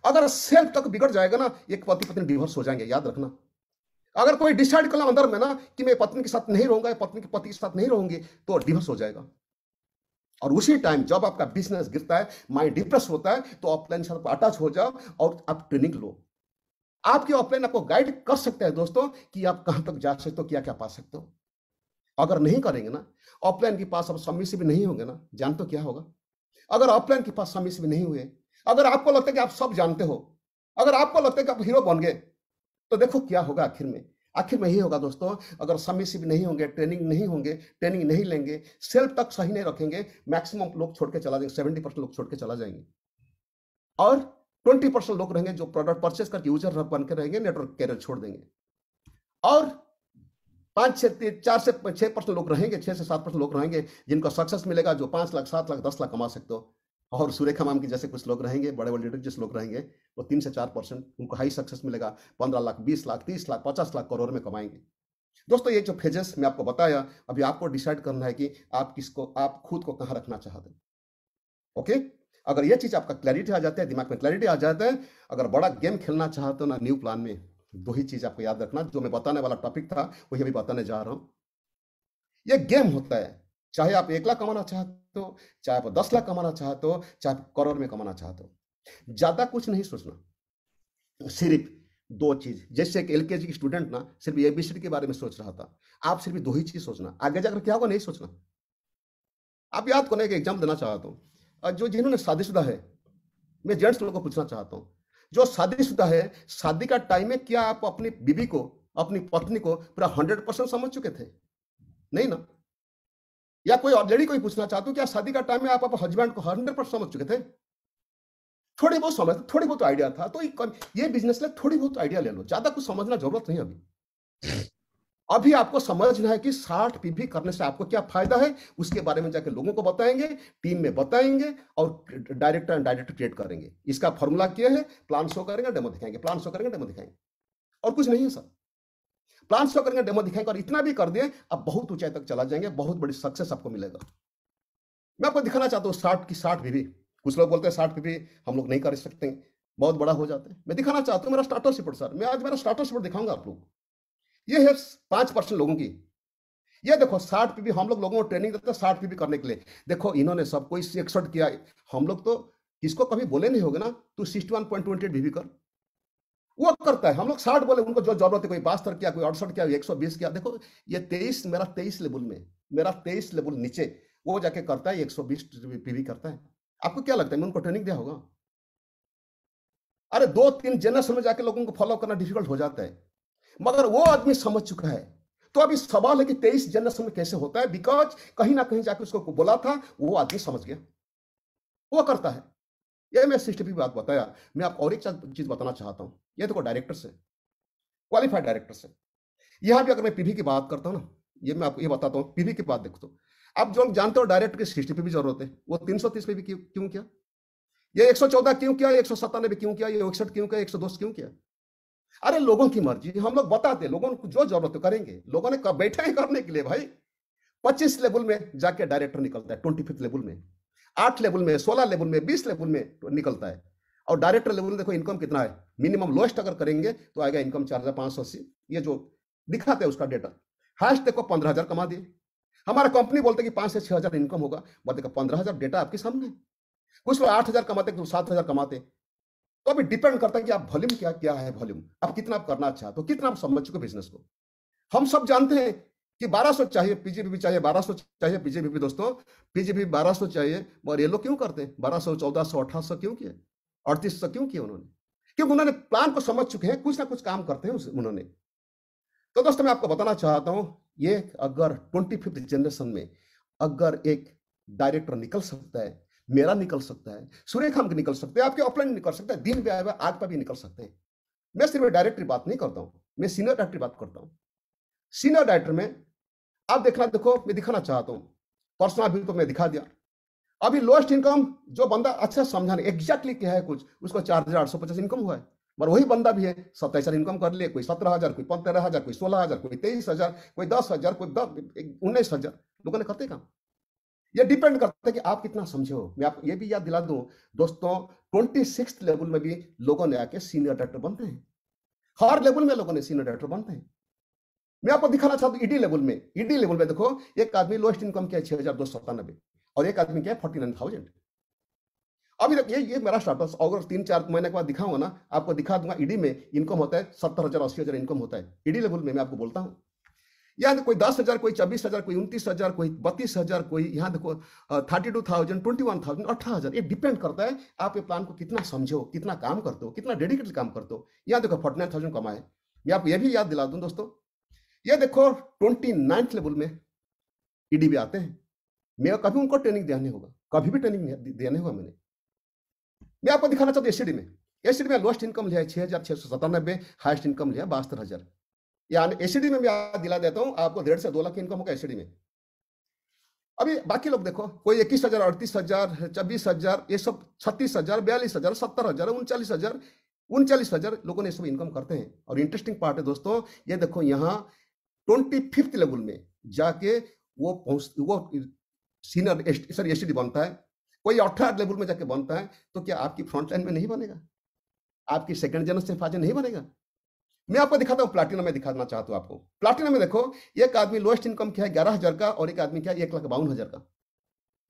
अगर सेल्फ तक बिगड़ जाएगा ना एक पति पत्नी डिवोर्स हो जाएंगे याद रखना अगर कोई डिसाइड कर अंदर में ना कि मैं पत्नी के साथ नहीं रहूंगा पत्नी के पति के साथ नहीं रहूंगी तो डिवोर्स हो जाएगा और उसी टाइम जब आपका बिजनेस गिरता है माइंड डिप्रेस होता है तो आप अटैच हो जाओ और आप ट्रेनिंग लो आपके ऑफलाइन आपको गाइड कर सकते हैं दोस्तों कि आप कहां तक जा सकते हो क्या क्या पा सकते हो अगर नहीं करेंगे ना ऑफलाइन के पास अब भी नहीं होंगे ना जान तो क्या होगा अगर ऑफलाइन के पास भी नहीं हुए अगर आपको लगता है कि आप सब जानते हो अगर आपको लगता है कि आप हीरो बन गए तो देखो क्या होगा आखिर में आखिर में यही होगा दोस्तों अगर समय भी नहीं होंगे ट्रेनिंग नहीं होंगे ट्रेनिंग नहीं लेंगे सेल्फ तक सही नहीं रखेंगे मैक्सिमम लोग छोड़ के चला जाएंगे सेवेंटी परसेंट लोग छोड़ के चला जाएंगे और ट्वेंटी परसेंट लोग रहेंगे जो प्रोडक्ट परचेस करके यूजर बन के रहेंगे नेटवर्क कैरियर छोड़ देंगे और पांच छह चार से छह परसेंट लोग रहेंगे छह से सात परसेंट लोग रहेंगे जिनको सक्सेस मिलेगा जो पांच लाख सात लाख दस लाख कमा सकते हो और सुरेखा माम की जैसे कुछ लोग रहेंगे बड़े बड़े लीडर जिस लोग रहेंगे वो तीन से चार परसेंट उनको हाई सक्सेस मिलेगा पंद्रह लाख बीस लाख तीस लाख पचास लाख करोड़ में कमाएंगे दोस्तों ये जो फेजेस मैं आपको बताया अभी आपको डिसाइड करना है कि आप किसको आप खुद को कहाँ रखना चाहते ओके अगर ये चीज़ आपका क्लैरिटी आ जाता है दिमाग में क्लैरिटी आ जाता है अगर बड़ा गेम खेलना चाहते हो ना न्यू प्लान में दो ही चीज़ आपको याद रखना जो मैं बताने वाला टॉपिक था वही अभी बताने जा रहा हूं ये गेम होता है चाहे आप एक लाख कमाना चाहते हो चाहे आप दस लाख कमाना चाहते हो चाहे आप करोड़ में कमाना चाहते हो ज़्यादा कुछ नहीं सोचना सिर्फ दो चीज जैसे एक एलकेजी की स्टूडेंट ना सिर्फ एबीसीडी के बारे में सोच रहा था आप सिर्फ दो ही चीज सोचना आगे जाकर क्या होगा नहीं सोचना आप याद करने एक एग्जाम देना चाहता हूं जो जिन्होंने शादीशुदा है मैं जेंट्स लोगों को पूछना चाहता हूँ जो शादीशुदा है शादी का टाइम में क्या आप अपनी बीबी को अपनी पत्नी को पूरा हंड्रेड परसेंट समझ चुके थे नहीं ना या कोई और लेडी कोई पूछना चाहता हूँ क्या शादी का टाइम में आप अपने हस्बैंड को हंड्रेड परसेंट समझ चुके थे थोड़ी बहुत समझ थोड़ी बहुत आइडिया था तो ये बिजनेस में थोड़ी बहुत आइडिया ले लो ज्यादा कुछ समझना जरूरत नहीं अभी अभी आपको समझना है कि साठ पीवी करने से आपको क्या फायदा है उसके बारे में जाके लोगों को बताएंगे टीम में बताएंगे और डायरेक्टर एंड डायरेक्टर क्रिएट करेंगे इसका फॉर्मूला क्या है प्लान शो करेंगे डेमो दिखाएंगे प्लान शो करेंगे डेमो दिखाएंगे और कुछ नहीं है सर प्लान शो करेंगे डेमो दिखाएंगे और इतना भी कर दिए आप बहुत ऊंचाई तक चला जाएंगे बहुत बड़ी सक्सेस आपको मिलेगा मैं आपको दिखाना चाहता हूँ साठ की साठ पीवी कुछ लोग बोलते हैं साठ पीपी हम लोग नहीं कर सकते बहुत बड़ा हो जाते हैं मैं दिखाना चाहता हूँ मेरा स्टार्टर सिपोर्ट सर मैं आज मेरा स्टार्टर सिपोर्ट दिखाऊंगा आप लोग ये है पांच परसेंट लोगों की ये देखो साठ पीबी हम लोग लोगों को ट्रेनिंग देते हैं साठ पीबी करने के लिए देखो इन्होंने सब कोई एक्सर्ट किया हम लोग तो इसको कभी बोले नहीं होगा ना तू sixty one point twenty B कर वो करता है हम लोग साठ बोले उनको जो जरूरत है कोई बास्तर किया कोई अड़सठ किया एक सौ बीस किया देखो ये तेईस मेरा तेईस लेवल में मेरा तेईस लेवल नीचे वो जाके करता है एक सौ बीस पीवी करता है आपको क्या लगता है मैं उनको ट्रेनिंग दिया होगा अरे दो तीन जनरेशन में जाके लोगों को फॉलो करना डिफिकल्ट हो जाता है मगर वो आदमी समझ चुका है तो अभी सवाल है कि तेईस जनरेशन में कैसे होता है बिकॉज कहीं ना कहीं जाके उसको बोला था वो आदमी समझ गया वो करता है ये मैं सिस्टम की बात बताया मैं आपको और एक चीज बताना चाहता हूं ये देखो डायरेक्टर से क्वालिफाइड डायरेक्टर से यहां भी अगर मैं पीवी की बात करता हूँ ना ये मैं आपको ये बताता हूँ पीवी की बात देखो आप तो, जो जानते हो डायरेक्टर की सिक्सटी पे भी जरूरत है वो तीन सौ तीस पे भी क्यों किया ये एक सौ चौदह क्यों किया एक सौ सत्तानवे क्यों किया ये इकसठ क्यों किया एक सौ दस क्यों किया अरे लोगों की मर्जी हम लोग बताते लोगों को जो जरूरत करेंगे लोगों ने बैठे ही करने के लिए भाई पच्चीस लेवल में जाके डायरेक्टर निकलता है ट्वेंटी फिफ्थ लेवल में आठ लेवल में सोलह लेवल में बीस लेवल में तो निकलता है और डायरेक्टर लेवल में देखो इनकम कितना है मिनिमम लोएस्ट अगर करेंगे तो आएगा इनकम चार हजार पांच सौ अस्सी ये जो दिखाते हैं उसका डेटा हाइस्ट देखो पंद्रह हजार कमा दिए हमारा कंपनी बोलते कि पांच से छह हजार इनकम होगा बट देखो पंद्रह हजार डेटा आपके सामने कुछ लोग आठ हजार कमाते सात हजार कमाते तो अभी डिपेंड करता है कि आप वॉल्यूम क्या क्या है वॉल्यूम आप कितना आप करना चाहते हो कितना आप समझ चुके बिजनेस को हम सब जानते हैं कि 1200 चाहिए पीजीबीपी चाहिए 1200 चाहिए पीजीबीपी दोस्तों पीजीबीबी 1200 चाहिए मगर ये लोग क्यों करते हैं बारह चौदह सौ अठारह सौ क्यों किए अड़तीस सौ क्यों किए उन्होंने क्योंकि उन्होंने प्लान को समझ चुके हैं कुछ ना कुछ काम करते हैं उन्होंने तो दोस्तों मैं आपको बताना चाहता हूं ये अगर ट्वेंटी जनरेशन में अगर एक डायरेक्टर निकल सकता है मेरा निकल सकता है सुरेख हम निकल सकते हैं आपके ऑफलाइन निकल सकते हैं दिन पे आज पर भी निकल सकते हैं मैं सिर्फ डायरेक्टरी बात नहीं करता हूँ मैं सीनियर डायरेक्टरी बात करता हूँ सीनियर डायरेक्टर में आप देखना देखो मैं दिखाना चाहता हूँ पर्सनल अभी तो मैं दिखा दिया अभी लोएस्ट इनकम जो बंदा अच्छा समझा नहीं एग्जैक्टली क्या है कुछ उसको चार हजार आठ सौ पचास इनकम हुआ है मगर वही बंदा भी है सत्ताईस हजार इनकम कर लिए कोई सत्रह हजार कोई पंद्रह हजार कोई सोलह हजार कोई तेईस हजार कोई दस हजार कोई उन्नीस हजार लोगों ने करते काम ये डिपेंड करता है कि आप कितना समझे हो मैं आपको ये भी याद दिला दूं दोस्तों ट्वेंटी सिक्स लेवल में भी लोगों ने आके सीनियर डायरेक्टर बनते हैं हर लेवल में लोगों ने सीनियर डायरेक्टर बनते हैं मैं आपको दिखाना चाहता हूँ ईडी लेवल में ईडी e लेवल में देखो एक आदमी लोएस्ट इनकम क्या है छह हजार दो सौ सत्तानबे और एक आदमी क्या है फोर्टी नाइन थाउजेंड अभी तक ये ये मेरा स्टार्टअप अगर तीन चार महीने के बाद दिखाऊंगा ना आपको दिखा दूंगा ईडी e में इनकम होता है सत्तर हजार अस्सी हजार इनकम होता है ईडी e लेवल में मैं आपको बोलता हूँ यहाँ कोई दस हजार कोई चौबीस हजार कोई उन्तीस हजार कोई बत्तीस हजार कोई यहाँ देखो thirty two thousand twenty one thousand अठारह हजार ये डिपेंड करता है आप ये प्लान को कितना समझो कितना काम करते हो कितना डेडिकेट काम करते हो यहाँ देखो फोर्टी नाइन थाउजेंड कमाए मैं आपको यह भी याद दिला दूँ दोस्तों ये देखो ट्वेंटी नाइन्थ लेवल में भी आते हैं मेरा कभी उनको ट्रेनिंग देने होगा कभी भी ट्रेनिंग देने होगा मैंने मैं आपको दिखाना चाहता हूँ एसीडी में एसीडी में लोएस्ट इनकम लिया है छह हजार छह सौ सतानबे हाइस्ट इनकम लिया बहत्तर हजार यानी एसीडी में भी दिला देता हूं आपको डेढ़ से दो लाख इनकम होगा एसीडी में अभी बाकी लोग देखो कोई इक्कीस हजार अड़तीस हजार छब्बीस हजार ये सब छत्तीस हजार बयालीस हजार सत्तर हजार उनचालीस हजार उनचालीस हजार लोगों ने सब इनकम करते हैं और इंटरेस्टिंग पार्ट है दोस्तों ये देखो यहाँ ट्वेंटी फिफ्थ लेवल में जाके वो पहुंच वो सीनियर सर एस बनता है कोई अठारह लेवल में जाके बनता है तो क्या आपकी फ्रंट लाइन में नहीं बनेगा आपकी सेकंड जनरल से नहीं बनेगा मैं आपको दिखाता हूँ प्लाटिनम में दिखाना चाहता हूँ आपको प्लाटिनम में देखो एक आदमी लोएस्ट इनकम क्या है ग्यारह हजार का और एक आदमी क्या है एक लाख बावन हजार का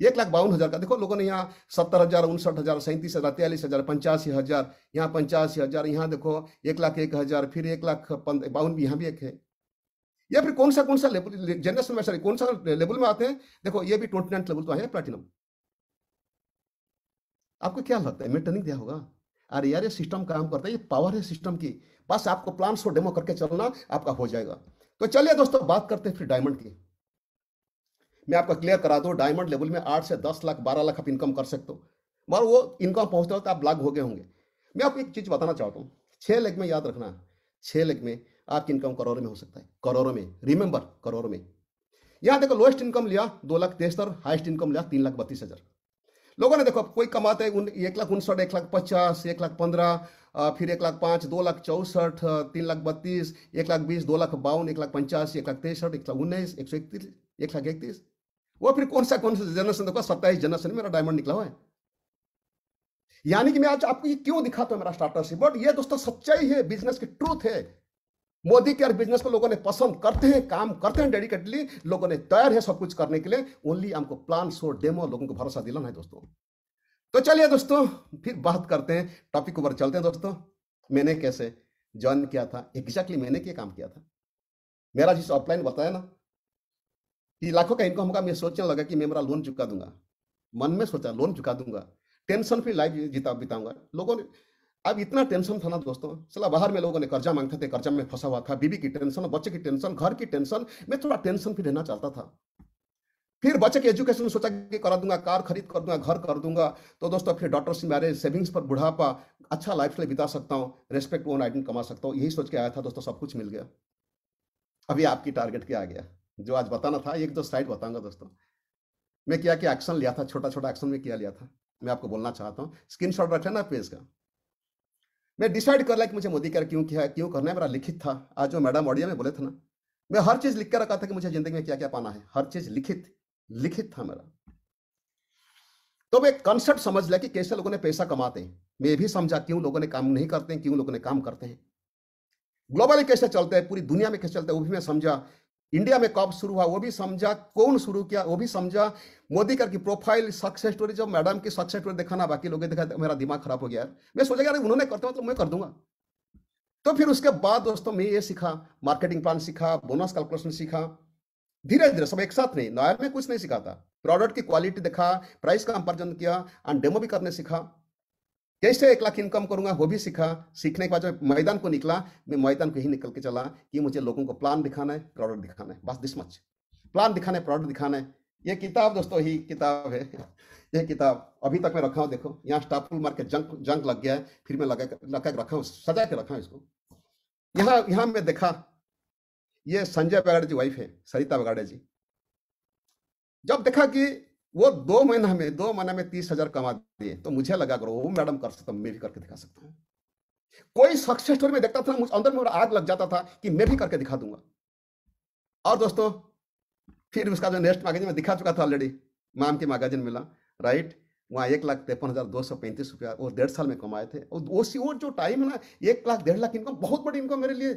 एक लाख बावन हजार का देखो लोगों ने यहाँ सत्तर हजार उनसठ हजार सैंतीस हजार तेलीस हजार पंचासी हजार यहाँ पंचासी हजार यहाँ देखो एक लाख एक हजार फिर एक लाख बावन भी यहाँ भी एक है या फिर कौन सा कौन सा लेवल जनरेशन में सॉरी कौन सा लेवल में आते हैं देखो ये भी ट्वेंटी नाइन लेवल तो है प्लाटिनम आपको क्या लगता है मेटनिक तो दिया होगा अरे यार ये सिस्टम काम करता है ये पावर है सिस्टम की बस आपको प्लान्स को डेमो करके चलना आपका हो जाएगा तो चलिए दोस्तों बात करते हैं फिर डायमंड की मैं आपका क्लियर करा दूँ डायमंड लेवल में आठ से दस लाख बारह लाख आप इनकम कर सकते हो मगर वो इनकम पहुंचते हो तो आप ब्लॉक हो गए होंगे मैं आपको एक चीज़ बताना चाहता हूँ छह लेग में याद रखना छह लेग में आपकी इनकम करोड़ों में हो सकता है करोड़ों में रिमेंबर करोड़ों में यहाँ देखो लोएस्ट इनकम लिया दो लाख तिहत्तर हाइस्ट इनकम लिया तीन लाख बत्तीस हज़ार लोगों ने देखो कोई कमाते हैं एक लाख उनसठ एक लाख पचास एक लाख पंद्रह फिर एक लाख पाँच दो लाख चौंसठ तीन लाख बत्तीस एक लाख बीस दो लाख बावन एक लाख पंचासी एक लाख तिरसठ एक लाख उन्नीस एक सौ इकतीस एक लाख इकतीस वो फिर कौन सा कौन सा जनरेशन देखो सत्ताईस जनरेशन में मेरा डायमंड निकला हुआ है यानी कि मैं आज आपको ये क्यों दिखाता हूँ मेरा स्टार्टरशिप बट ये दोस्तों सच्चाई है बिजनेस की ट्रूथ है मोदी के और बिजनेस को लोगों ने पसंद करते हैं काम करते हैं डेडिकेटली लोगों ने तैयार है सब कुछ करने के लिए ओनली हमको प्लान शो डेमो लोगों को भरोसा दिलाना है दोस्तों तो चलिए दोस्तों फिर बात करते हैं टॉपिक के ऊपर चलते हैं दोस्तों मैंने कैसे ज्वाइन किया था एग्जैक्टली मैंने क्या काम किया था मेरा जिस ऑफलाइन बताया ना कि लाखों का इनकम होगा मैं सोचने लगा कि मैं मेरा लोन चुका दूंगा मन में सोचा लोन चुका दूंगा टेंशन फ्री लाइफ जीता बिताऊंगा लोगों ने अब इतना टेंशन था ना दोस्तों चला बाहर में लोगों ने कर्जा मांगते थे कर्जा में फंसा हुआ था बीबी की टेंशन बच्चे की टेंशन घर की टेंशन मैं थोड़ा टेंशन फ्री रहना चाहता था फिर बच्चे के एजुकेशन सोचा कि करा दूंगा कार खरीद कर दूंगा घर कर दूंगा तो दोस्तों फिर से मैरिज सेविंग्स पर बुढ़ापा अच्छा लाइफ स्टाइल बिता सकता हूँ रेस्पेक्ट ओन आइडेंट कमा सकता हूँ यही सोच के आया था दोस्तों सब कुछ मिल गया अभी आपकी टारगेट क्या आ गया जो आज बताना था एक दो साइड बताऊंगा दोस्तों मैं क्या क्या एक्शन लिया था छोटा छोटा एक्शन में किया लिया था मैं आपको बोलना चाहता हूँ स्क्रीन शॉट रख ना पेज का मैं डिसाइड कर लिया कि मुझे मोदी कर क्यों किया क्यों करना है मेरा लिखित था आज जो मैडम ऑडियो में बोले थे ना मैं हर चीज़ लिख कर रखा था कि मुझे जिंदगी में क्या क्या पाना है हर चीज़ लिखित लिखित था मेरा तो एक कंसेप्ट समझ लिया कि कैसे लोगों ने पैसा कमाते हैं मैं भी समझा क्यों लोगों ने काम नहीं करते हैं क्यों लोगों ने काम करते हैं ग्लोबली कैसे चलते हैं पूरी दुनिया में कैसे चलते हैं वो भी मैं समझा इंडिया में कब शुरू हुआ वो भी समझा कौन शुरू किया वो भी समझा मोदी कर की प्रोफाइल सक्सेस स्टोरी जब मैडम की सक्सेस स्टोरी दिखाना बाकी लोगों देखा मेरा दिमाग खराब हो गया मैं सोचा यार उन्होंने करते मतलब मैं कर दूंगा तो फिर उसके बाद दोस्तों मैं ये सीखा मार्केटिंग प्लान सीखा बोनस कैलकुलेशन सीखा धीरे धीरे सब एक साथ नहीं लॉयर में कुछ नहीं सिखाता प्रोडक्ट की क्वालिटी देखा प्राइस का कंपेरिजन किया एंड डेमो भी करने सीखा कैसे एक लाख इनकम करूंगा वो भी सीखा सीखने के बाद जब मैदान को निकला मैं मैदान को ही निकल के चला कि मुझे लोगों को प्लान दिखाना है प्रोडक्ट दिखाना है बस दिस मच प्लान दिखाना है प्रोडक्ट दिखाना है ये किताब दोस्तों ही किताब है ये किताब अभी तक मैं रखा हूँ देखो यहाँ स्टाफुल मार के जंक जंक लग गया है फिर मैं लगा लगा के रखा हूँ सजा के रखा हूँ इसको यहाँ यहाँ मैं देखा ये संजय बगाड़े जी वाइफ है सरिता बगाड़े जी जब देखा कि वो दो महीना में दो महीना में तीस हजार कमा दिए तो मुझे लगा करो वो मैडम कर सकता मैं भी करके दिखा सकता हूँ कोई सक्सेस स्टोरी में देखता था मुझे अंदर में आग लग जाता था कि मैं भी करके दिखा दूंगा और दोस्तों फिर उसका जो नेक्स्ट मैगजीन में दिखा चुका था ऑलरेडी माम की मैगजीन मिला राइट वहाँ एक लाख तिरपन हज़ार दो सौ पैंतीस रुपया वो डेढ़ साल में कमाए थे और वो जो टाइम है ना एक लाख डेढ़ लाख इनकम बहुत बड़ी इनकम मेरे लिए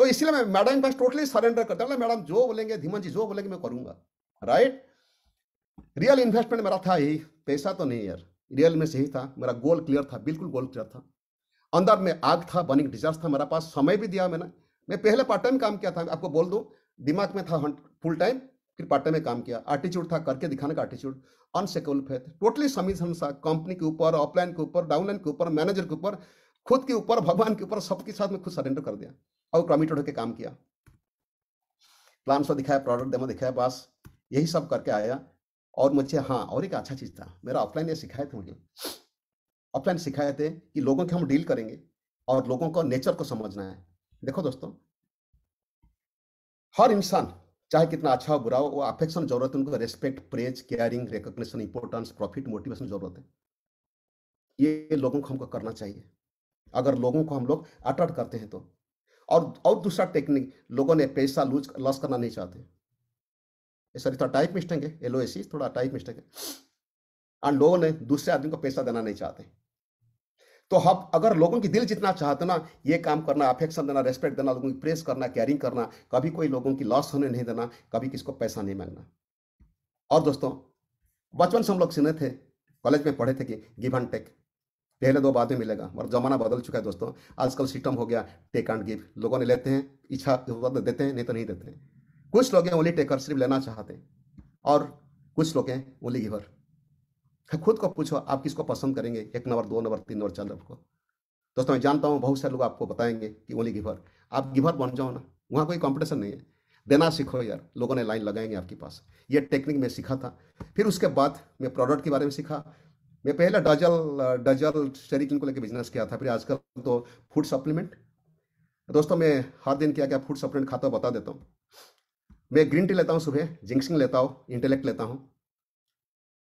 तो इसलिए मैं मैडम के पास टोटली सरेंडर करता हूँ मैडम जो बोलेंगे धीमन जी जो बोलेंगे मैं करूंगा राइट रियल इन्वेस्टमेंट मेरा था यही पैसा तो नहीं यार रियल में सही था मेरा गोल क्लियर था बिल्कुल गोल क्लियर था अंदर में आग था बर्निंग डिजायर था मेरा पास समय भी दिया मैंने मैं पहले पार्ट टाइम काम किया था आपको बोल दूँ दिमाग में था फुल टाइम फिर पार्ट टाइम में काम किया एटीट्यूड था करके दिखाने का attitude unshakeable faith totally submission सा कंपनी के ऊपर ऑफलाइन के ऊपर डाउनलाइन के ऊपर मैनेजर के ऊपर खुद के ऊपर भगवान के ऊपर सबके साथ में खुद सरेंडर कर दिया और क्रमिटेड होकर काम किया प्लान सो दिखाया प्रोडक्ट डेमो दिखाया बस यही सब करके आया और मुझे हाँ और एक अच्छा चीज़ था मेरा ऑफलाइन ये सिखाए थे मुझे ऑफलाइन सिखाए थे कि लोगों के हम डील करेंगे और लोगों को नेचर को समझना है देखो दोस्तों हर इंसान चाहे कितना अच्छा हो बुरा हो वो अफेक्शन जरूरत है उनको respect praise caring recognition importance profit motivation जरूरत है ये लोगों को हमको करना चाहिए अगर लोगों को हम लोग अट्रैक्ट करते हैं तो और और दूसरा टेक्निक लोगों ने पैसा लूज लॉस करना नहीं चाहते सॉरी थोड़ा टाइप मिस्टेक है एलो ओ e, थोड़ा टाइप मिस्टेक है और लोगों ने दूसरे आदमी को पैसा देना नहीं चाहते तो हम अगर लोगों की दिल जितना चाहते ना ये काम करना अफेक्शन देना रेस्पेक्ट देना लोगों की प्रेस करना केयरिंग करना कभी कोई लोगों की लॉस होने नहीं देना कभी किसको पैसा नहीं मांगना और दोस्तों बचपन से हम लोग सुने थे कॉलेज में पढ़े थे कि गिव एंड टेक पहले दो बाद में मिलेगा मगर ज़माना बदल चुका है दोस्तों आजकल सिस्टम हो गया टेक एंड गिव लोगों ने लेते हैं इच्छा देते हैं नहीं तो नहीं देते हैं कुछ लोग हैं ओनली टेकर सिर्फ लेना चाहते हैं और कुछ लोग हैं ओनली गिवर खुद को पूछो आप किसको पसंद करेंगे एक नंबर दो नंबर तीन नंबर चार नंबर को दोस्तों मैं जानता हूँ बहुत सारे लोग आपको बताएंगे कि ओनली गिवर आप गिवर बन जाओ ना वहाँ कोई कॉम्पिटिशन नहीं है देना सीखो यार लोगों ने लाइन लगाएंगे आपके पास ये टेक्निक मैं सीखा था फिर उसके बाद मैं प्रोडक्ट के बारे में सीखा मैं पहला डजल डजल शरीकिन को लेकर बिजनेस किया था फिर आजकल तो फूड सप्लीमेंट दोस्तों मैं हर दिन क्या क्या फूड सप्लीमेंट खाता हूँ बता देता हूँ मैं ग्रीन टी लेता हूँ सुबह जिंक्सिंग लेता हूँ इंटेलेक्ट लेता हूँ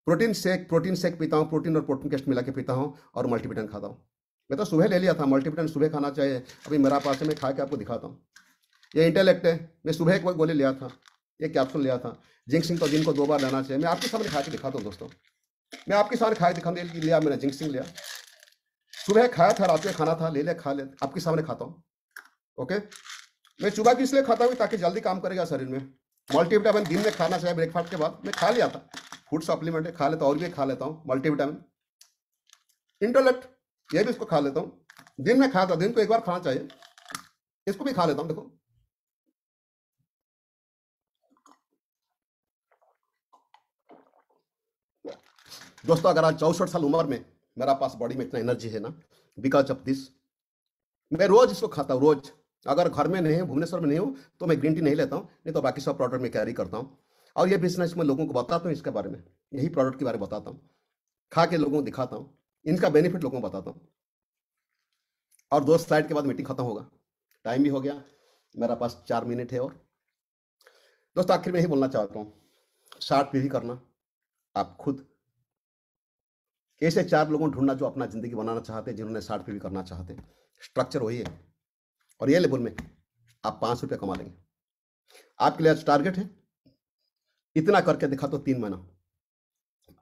प्रोटीन शेक प्रोटीन शेक पीता हूँ प्रोटीन और प्रोटीन केस्ट मिला के पीता हूँ और मल्टीविटामिन खाता हूँ मैं तो सुबह ले लिया था मल्टीविटामिन सुबह खाना चाहिए अभी मेरा पास है मैं खा के आपको दिखाता हूँ ये इंटेलेक्ट है मैं सुबह एक बार गोली लिया था एक कैप्सूल लिया था जिंक सिंह तो दिन को दो बार लेना चाहिए मैं आपके सामने खा के दिखाता हूँ दोस्तों मैं आपके सामने खाए दिखा दे लिया मैंने जिंक सिंह लिया सुबह खाया था रात में खाना था ले लिया खा ले आपके सामने खाता हूँ ओके मैं सुबह भी इसलिए खाता हूँ ताकि जल्दी काम करेगा शरीर में मल्टीविटामिन दिन में खाना चाहिए ब्रेकफास्ट के बाद मैं खा लिया था फूड सप्लीमेंट खा लेता और भी खा लेता हूँ मल्टीविटामिन इंटरलेट ये भी इसको खा लेता हूँ दिन में खाया था दिन को एक बार खाना चाहिए इसको भी खा लेता हूँ देखो दोस्तों अगर आज चौसठ साल उम्र में मेरा पास बॉडी में इतना एनर्जी है ना बिकॉज ऑफ दिस मैं रोज इसको खाता हूँ रोज अगर घर में नहीं हूँ भुवनेश्वर में नहीं हूँ तो मैं ग्रीन टी नहीं लेता हूँ नहीं तो बाकी सब प्रोडक्ट में कैरी करता हूँ और ये बिजनेस मैं लोगों को बताता हूँ इसके बारे में यही प्रोडक्ट के बारे में बताता हूँ खा के लोगों को दिखाता हूँ इनका बेनिफिट लोगों को बताता हूँ और दो स्लाइड के बाद मीटिंग खत्म होगा टाइम भी हो गया मेरा पास चार मिनट है और दोस्तों आखिर में यही बोलना चाहता हूँ शार्ट भी करना आप खुद ऐसे चार लोगों ढूंढना जो अपना ज़िंदगी बनाना चाहते हैं जिन्होंने शार्ट फिल्म करना चाहते हैं स्ट्रक्चर वही है और ये लेवल में आप पाँच रुपये कमा लेंगे आपके लिए आज टारगेट है इतना करके दिखा दो तीन महीना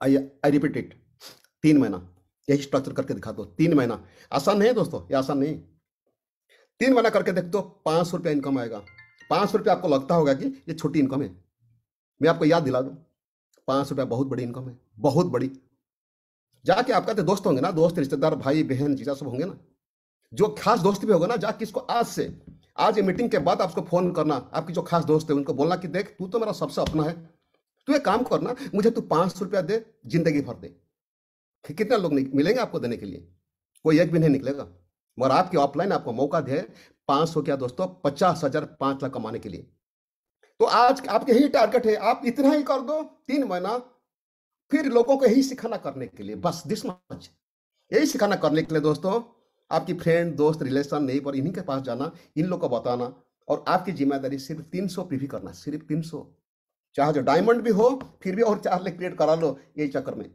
आई आई रिपीट इट तीन महीना यही स्ट्रक्चर करके दिखा दो तीन महीना आसान नहीं है दोस्तों ये आसान नहीं तीन महीना करके देख दो पाँच सौ रुपया इनकम आएगा पाँच सौ रुपया आपको लगता होगा कि ये छोटी इनकम है मैं आपको याद दिला दूँ पाँच सौ रुपया बहुत बड़ी इनकम है बहुत बड़ी जाके आपका तो दोस्त होंगे ना दोस्त रिश्तेदार भाई बहन जीजा सब होंगे ना जो खास दोस्त भी होगा ना जाके इसको आज से आज ये मीटिंग के बाद आपको फोन करना आपकी जो खास दोस्त है उनको बोलना कि देख तू तो मेरा सबसे अपना है तू एक काम करना मुझे तू पाँच सौ रुपया दे जिंदगी भर दे कितने लोग मिलेंगे आपको देने के लिए कोई एक भी नहीं निकलेगा मगर आपकी ऑफलाइन आपको मौका दे पाँच सौ क्या दोस्तों पचास हजार पाँच लाख कमाने के लिए तो आज आपके ही टारगेट है आप इतना ही कर दो तीन महीना फिर लोगों को यही सिखाना करने के लिए बस दिस मच यही सिखाना करने के लिए दोस्तों आपकी फ्रेंड दोस्त रिलेशन पर इन्हीं के पास जाना इन लोग को बताना और आपकी जिम्मेदारी सिर्फ तीन सौ पीवी करना सिर्फ तीन सौ चाहे जो डायमंड भी हो फिर भी और चार लेख क्रिएट करा लो यही चक्कर में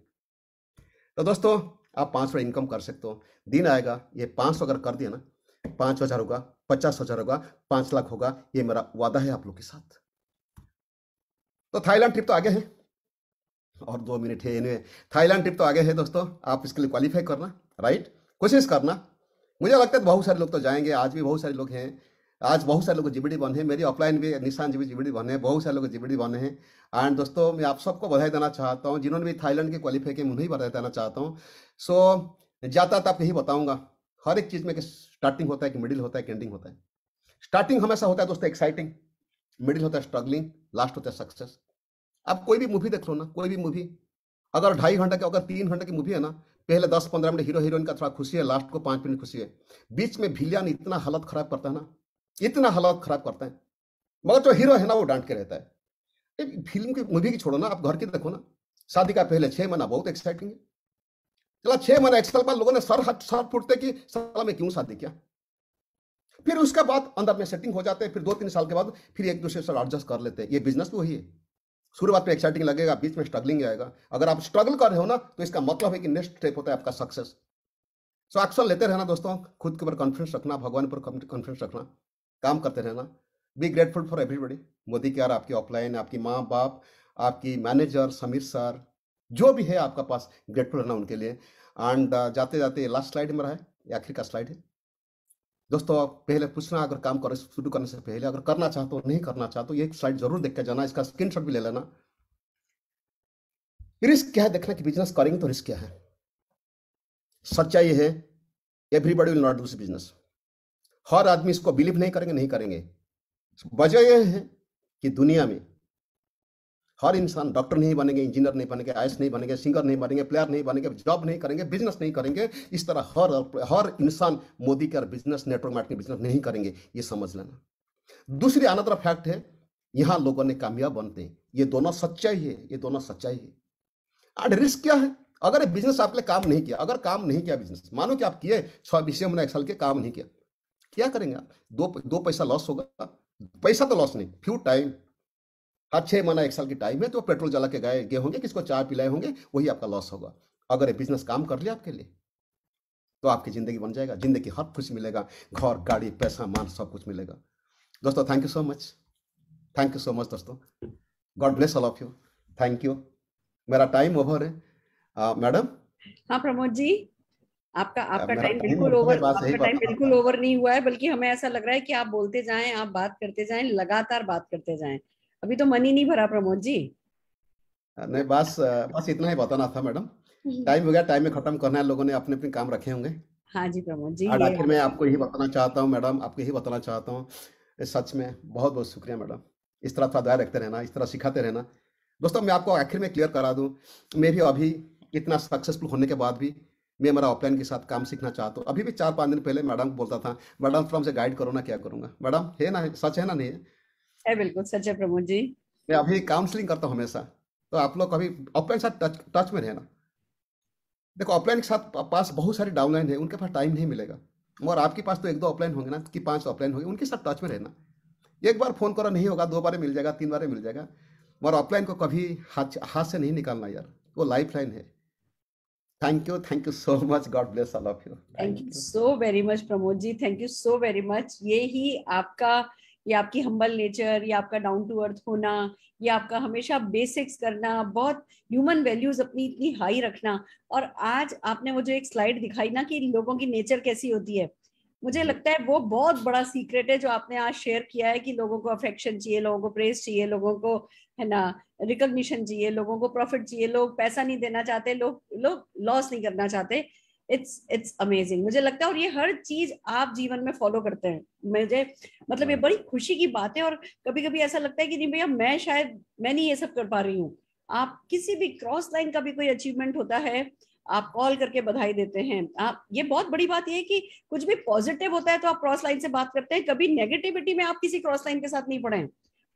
तो दोस्तों आप पाँच सौ इनकम कर सकते हो दिन आएगा ये पाँच सौ अगर कर दिया ना पाँच हज़ार होगा पचास हज़ार होगा पाँच लाख होगा ये मेरा वादा है आप लोग के साथ तो थाईलैंड ट्रिप तो आगे है और दो मिनट है एनवे थाईलैंड ट्रिप तो आगे है दोस्तों आप इसके लिए क्वालिफाई करना राइट कोशिश करना मुझे लगता है बहुत सारे लोग तो जाएंगे आज भी बहुत सारे लोग हैं आज बहुत सारे लोग जीबीडी बने हैं मेरी ऑफलाइन भी निशान जी भी जीबीडी बने हैं बहुत सारे लोग जीबीडी बने हैं एंड दोस्तों मैं आप सबको बधाई देना चाहता हूँ जिन्होंने भी थाईलैंड के क्वालिफाई किए उन्हें बधाई देना चाहता हूँ सो जाता आप यही बताऊंगा हर एक चीज़ में स्टार्टिंग होता है कि मिडिल होता है कि एंडिंग होता है स्टार्टिंग हमेशा होता है दोस्तों एक्साइटिंग मिडिल होता है स्ट्रगलिंग लास्ट होता है सक्सेस आप कोई भी मूवी देख लो ना कोई भी मूवी अगर ढाई घंटा की अगर तीन घंटे की मूवी है ना पहले दस पंद्रह मिनट हीरो हीरोइन का थोड़ा खुशी है लास्ट को पांच मिनट खुशी है बीच में भिलियन इतना हालत खराब करता है ना इतना हालत खराब करता है मगर जो हीरो है ना वो डांट के रहता है फिल्म की मूवी की छोड़ो ना आप घर की देखो ना शादी का पहले छह महीना बहुत एक्साइटिंग है चला छह महीना एक साल बाद लोगों ने सर हट सर फूटते कि साला में क्यों शादी किया फिर उसके बाद अंदर में सेटिंग हो जाते हैं फिर दो तीन साल के बाद फिर एक दूसरे से एडजस्ट कर लेते हैं ये बिजनेस तो वही है शुरुआत में एक्साइटिंग लगेगा बीच में स्ट्रगलिंग आएगा अगर आप स्ट्रगल कर रहे हो ना तो इसका मतलब है कि नेक्स्ट स्टेप होता है आपका सक्सेस सो एक्शन लेते रहना दोस्तों खुद के ऊपर कॉन्फिडेंस रखना भगवान पर कॉन्फिडेंस रखना काम करते रहना be grateful for everybody Modi के यार आपके ऑफलाइन आपकी माँ बाप आपकी मैनेजर समीर सर जो भी है आपका पास ग्रेटफुल रहना उनके लिए एंड uh, जाते जाते लास्ट स्लाइड मेरा है आखिर का स्लाइड है दोस्तों आप पहले पूछना अगर काम करो शुरू करने से पहले अगर करना चाहते हो तो नहीं करना चाहते हो स्लाइड जरूर देख के जाना इसका स्क्रीन भी ले लेना रिस्क क्या है देखना कि बिजनेस करेंगे तो रिस्क क्या है सच्चाई है everybody will not do business हर आदमी इसको बिलीव नहीं करेंगे नहीं करेंगे वजह यह है कि दुनिया में हर इंसान डॉक्टर नहीं बनेंगे इंजीनियर नहीं बनेंगे आई नहीं बनेंगे सिंगर नहीं बनेंगे प्लेयर नहीं बनेंगे जॉब नहीं करेंगे बिजनेस नहीं करेंगे इस तरह हर हर इंसान मोदी के बिजनेस नेटवर्क मार्केटिंग बिजनेस नहीं करेंगे ये समझ लेना दूसरी अनदर फैक्ट है यहाँ लोगों ने कामयाब बनते हैं ये दोनों सच्चाई है ये दोनों सच्चाई है एंड रिस्क क्या है अगर बिजनेस आपने काम नहीं किया अगर काम नहीं किया बिजनेस मानो कि आप किए छह बीस महीने एक साल के काम नहीं किया क्या करेंगे आप दो दो पैसा लॉस होगा पैसा तो लॉस नहीं फ्यू टाइम हर छह महीना एक साल की टाइम है तो पेट्रोल जला के गए गए होंगे किसको चाय पिलाए होंगे वही आपका लॉस होगा अगर ये बिजनेस काम कर लिया आपके लिए तो आपकी ज़िंदगी बन जाएगा ज़िंदगी हर कुछ मिलेगा घर गाड़ी पैसा मान सब कुछ मिलेगा दोस्तों thank you so much thank you so much दोस्तों God bless all of you thank you मेरा टाइम ओवर है मैडम हाँ प्रमोद जी आपका आपका टाइम बिल्कुल ओवर आपका टाइम बिल्कुल ओवर नहीं हुआ है बल्कि हमें ऐसा लग रहा है कि आप बोलते जाएं आप बात करते जाएं लगातार बात करते जाएं अभी तो मन ही नहीं भरा प्रमोद जी नहीं बस बस इतना ही बताना था मैडम हम्म। टाइम हो गया टाइम में खत्म करना है लोगों ने अपने अपने काम रखे होंगे हाँ जी प्रमोद जी और आखिर मैं आपको यही बताना चाहता हूँ मैडम आपको यही बताना चाहता हूँ सच में बहुत बहुत शुक्रिया मैडम इस तरह थोड़ा दया रखते रहना इस तरह सिखाते रहना दोस्तों मैं आपको आखिर में क्लियर करा दूँ भी अभी इतना सक्सेसफुल होने के बाद भी मैं मेरा ऑफलाइन के साथ काम सीखना चाहता हूँ अभी भी चार पाँच दिन पहले मैडम को बोलता था मैडम फ्रॉम से गाइड करो ना क्या करूँगा मैडम है ना सच है ना नहीं है है बिल्कुल सच प्रमोद जी मैं अभी काउंसलिंग करता हूँ हमेशा तो आप लोग कभी ऑफलाइन साथ टच टच में रहना देखो ऑफलाइन के साथ पास बहुत सारी डाउनलाइन है उनके पास टाइम नहीं मिलेगा और आपके पास तो एक दो ऑफलाइन होंगे ना कि पांच ऑफलाइन होंगे उनके साथ टच में रहना एक बार फोन करो नहीं होगा दो बार मिल जाएगा तीन बार मिल जाएगा और ऑफलाइन को कभी हाथ हाथ से नहीं निकालना यार वो लाइफ लाइन है thank you thank you so much God bless all of you thank you so very much Pramod ji thank you so very much ये ही आपका या आपकी हम्बल नेचर या आपका डाउन टू अर्थ होना या आपका हमेशा बेसिक्स करना बहुत ह्यूमन वैल्यूज अपनी इतनी हाई रखना और आज आपने वो जो एक स्लाइड दिखाई ना कि लोगों की नेचर कैसी होती है मुझे लगता है वो बहुत बड़ा सीक्रेट है जो आपने आज शेयर किया है कि लोगों को अफेक्शन चाहिए लोगों को प्रेस चाहिए लोगों को है ना रिकग्निशन चाहिए लोगों को प्रॉफिट चाहिए लोग पैसा नहीं देना चाहते लोग लोग लॉस नहीं करना चाहते इट्स इट्स अमेजिंग मुझे लगता है और ये हर चीज आप जीवन में फॉलो करते हैं मुझे मतलब ये हाँ। बड़ी खुशी की बात है और कभी कभी ऐसा लगता है कि नहीं भैया मैं शायद मैं नहीं ये सब कर पा रही हूँ आप किसी भी क्रॉस लाइन का भी कोई अचीवमेंट होता है आप कॉल करके बधाई देते हैं आप ये बहुत बड़ी बात यह है कि कुछ भी पॉजिटिव होता है तो आप क्रॉस लाइन से बात करते हैं कभी नेगेटिविटी में आप किसी क्रॉस लाइन के साथ नहीं पड़े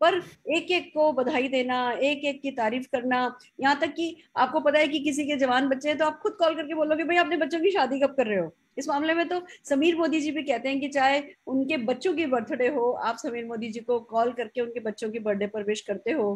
पर एक एक को बधाई देना एक एक की तारीफ करना यहाँ तक कि आपको पता है कि किसी के जवान बच्चे हैं तो आप खुद कॉल करके बोलोगे भाई अपने बच्चों की शादी कब कर रहे हो इस मामले में तो समीर मोदी जी भी कहते हैं कि चाहे उनके बच्चों की बर्थडे हो आप समीर मोदी जी को कॉल करके उनके बच्चों की बर्थडे पर विश करते हो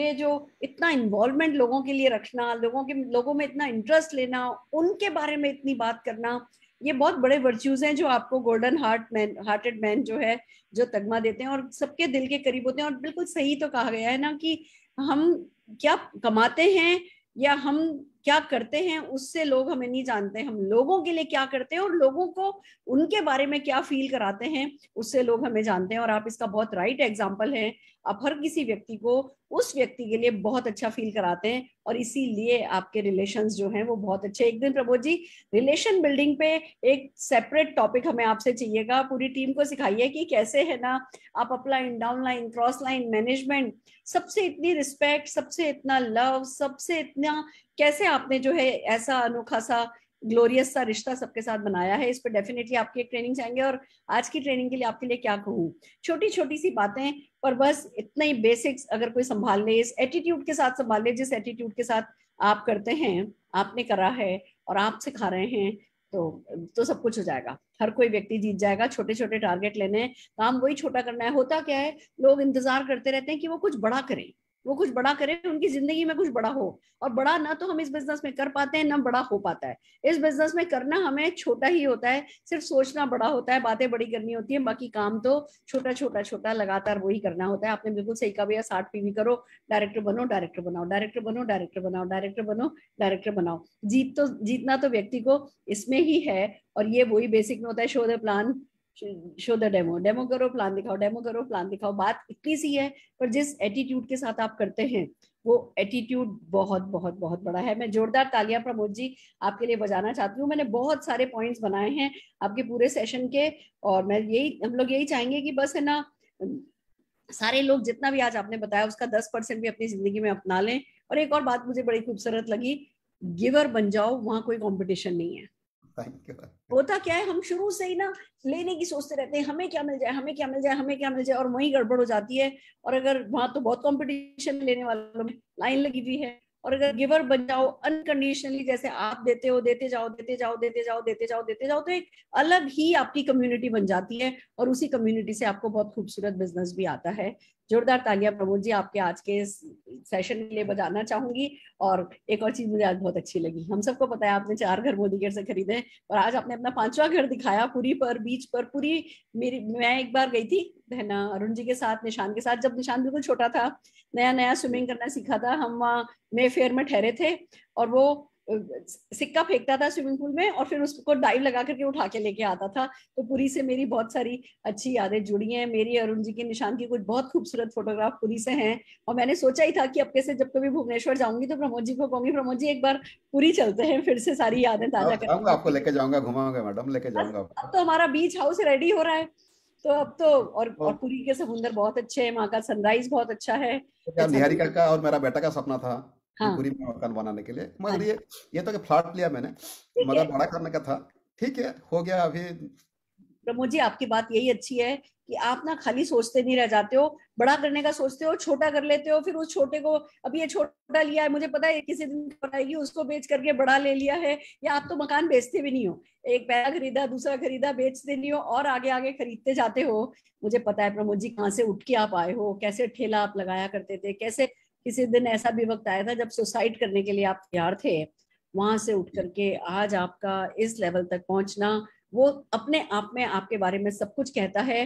ये जो इतना इन्वॉल्वमेंट लोगों के लिए रखना लोगों के लोगों में इतना इंटरेस्ट लेना उनके बारे में इतनी बात करना ये बहुत बड़े वर्च्यूज हैं जो आपको golden heart man hearted man जो है जो तगमा देते हैं और सबके दिल के करीब होते हैं और बिल्कुल सही तो कहा गया है ना कि हम क्या कमाते हैं या हम क्या करते हैं उससे लोग हमें नहीं जानते हम लोगों के लिए क्या करते हैं और लोगों को उनके बारे में क्या फील कराते हैं उससे लोग हमें जानते हैं और आप इसका बहुत राइट एग्जाम्पल है आप हर किसी व्यक्ति को उस व्यक्ति के लिए बहुत अच्छा फील कराते हैं और इसीलिए आपके रिलेशन जो हैं वो बहुत अच्छे एक दिन प्रबोध जी रिलेशन बिल्डिंग पे एक सेपरेट टॉपिक हमें आपसे चाहिएगा पूरी टीम को सिखाइए कि कैसे है ना आप up line down line cross line management सबसे इतनी रिस्पेक्ट सबसे इतना लव सबसे इतना कैसे आपने जो है ऐसा अनोखा सा ग्लोरियस सा रिश्ता सबके साथ बनाया है इस पर डेफिनेटली आपकी एक ट्रेनिंग चाहेंगे और आज की ट्रेनिंग के लिए आपके लिए क्या कहूँ छोटी छोटी सी बातें पर बस इतना ही बेसिक्स अगर कोई संभाल ले इस एटीट्यूड के साथ संभाल ले जिस एटीट्यूड के साथ आप करते हैं आपने करा है और आप सिखा रहे हैं तो तो सब कुछ हो जाएगा हर कोई व्यक्ति जीत जाएगा छोटे छोटे टारगेट लेने काम वही छोटा करना है होता क्या है लोग इंतजार करते रहते हैं कि वो कुछ बड़ा करें वो कुछ बड़ा करें उनकी जिंदगी में कुछ बड़ा हो और बड़ा ना तो हम इस बिजनेस में कर पाते हैं ना बड़ा हो पाता है इस बिजनेस में करना हमें छोटा ही होता है सिर्फ सोचना बड़ा होता है बातें बड़ी करनी होती है बाकी काम तो छोटा छोटा छोटा लगातार वही करना होता है आपने बिल्कुल सही कहा भैया साठ पीवी करो डायरेक्टर बनो डायरेक्टर बनाओ डायरेक्टर बनो डायरेक्टर बनाओ डायरेक्टर बनो डायरेक्टर बनाओ जीत तो जीतना तो व्यक्ति को इसमें ही है और ये वही बेसिक में होता है show the plan show the demo demo करो प्लान दिखाओ डेमो करो प्लान दिखाओ बात इतनी सी है पर जिस एटीट्यूड के साथ आप करते हैं वो एटीट्यूड बहुत बहुत बहुत बड़ा है मैं जोरदार तालियां प्रमोद जी आपके लिए बजाना चाहती हूँ मैंने बहुत सारे पॉइंट्स बनाए हैं आपके पूरे सेशन के और मैं यही हम लोग यही चाहेंगे कि बस है ना सारे लोग जितना भी आज आपने बताया उसका दस परसेंट भी अपनी जिंदगी में अपना लें और एक और बात मुझे बड़ी खूबसूरत लगी गिवर बन जाओ वहां कोई कॉम्पिटिशन नहीं है होता क्या है हम शुरू से ही ना लेने की सोचते रहते हैं हमें क्या मिल जाए हमें क्या मिल जाए हमें क्या मिल जाए और वही गड़बड़ हो जाती है और अगर वहां तो बहुत कंपटीशन लेने वालों में लाइन लगी हुई है और अगर गिवर बन जाओ अनकंडीशनली जैसे आप देते हो देते जाओ देते जाओ देते जाओ देते जाओ देते जाओ तो एक अलग ही आपकी कम्युनिटी बन जाती है और उसी कम्युनिटी से आपको बहुत खूबसूरत बिजनेस भी आता है जोरदार तालियां प्रमोद जी आपके आज के सेशन के लिए बजाना चाहूंगी और एक और चीज मुझे आज बहुत अच्छी लगी हम सबको पता है आपने चार घर मोदी घर से खरीदे और आज आपने अपना पांचवा घर दिखाया पूरी पर बीच पर पूरी मेरी मैं एक बार गई थी बहना अरुण जी के साथ निशान के साथ जब निशान बिल्कुल छोटा था नया नया स्विमिंग करना सीखा था हम वहाँ मे फेयर में ठहरे थे और वो सिक्का फेंकता था स्विमिंग पूल में और फिर उसको डाइव लगा करके उठा के लेके आता था तो पुरी से मेरी बहुत सारी अच्छी यादें जुड़ी हैं मेरी अरुण जी के निशान की कुछ बहुत खूबसूरत फोटोग्राफ पुरी से हैं और मैंने सोचा ही था कि अब कैसे जब कभी भुवनेश्वर जाऊंगी तो प्रमोद जी को कहूंगी प्रमोद जी एक बार पूरी चलते हैं फिर से सारी यादें ताजा कर आपको लेके जाऊंगा घुमाऊंगा मैडम लेके जाऊंगा अब तो हमारा बीच हाउस रेडी हो रहा है तो अब तो और, और पुरी के समुंदर बहुत अच्छे हैं वहाँ का सनराइज बहुत अच्छा है निहारिका का और मेरा बेटा का सपना था हाँ। पूरी मकान बनाने के लिए मगर हाँ। ये ये तो फ्लैट लिया मैंने मगर बड़ा करने का था ठीक है हो गया अभी प्रमोद जी आपकी बात यही अच्छी है कि आप ना खाली सोचते नहीं रह जाते हो बड़ा करने का सोचते हो छोटा कर लेते हो फिर उस छोटे को अब ये छोटा लिया है मुझे पता है किसी दिन बनाएगी उसको बेच करके बड़ा ले लिया है या आप तो मकान बेचते भी नहीं हो एक पहला खरीदा दूसरा खरीदा बेचते नहीं हो और आगे आगे खरीदते जाते हो मुझे पता है प्रमोद जी कहाँ से उठ के आप आए हो कैसे ठेला आप लगाया करते थे कैसे किसी दिन ऐसा भी वक्त आया था जब सुसाइड करने के लिए आप तैयार थे वहां से उठ करके आज आपका इस लेवल तक पहुंचना वो अपने आप में आपके बारे में सब कुछ कहता है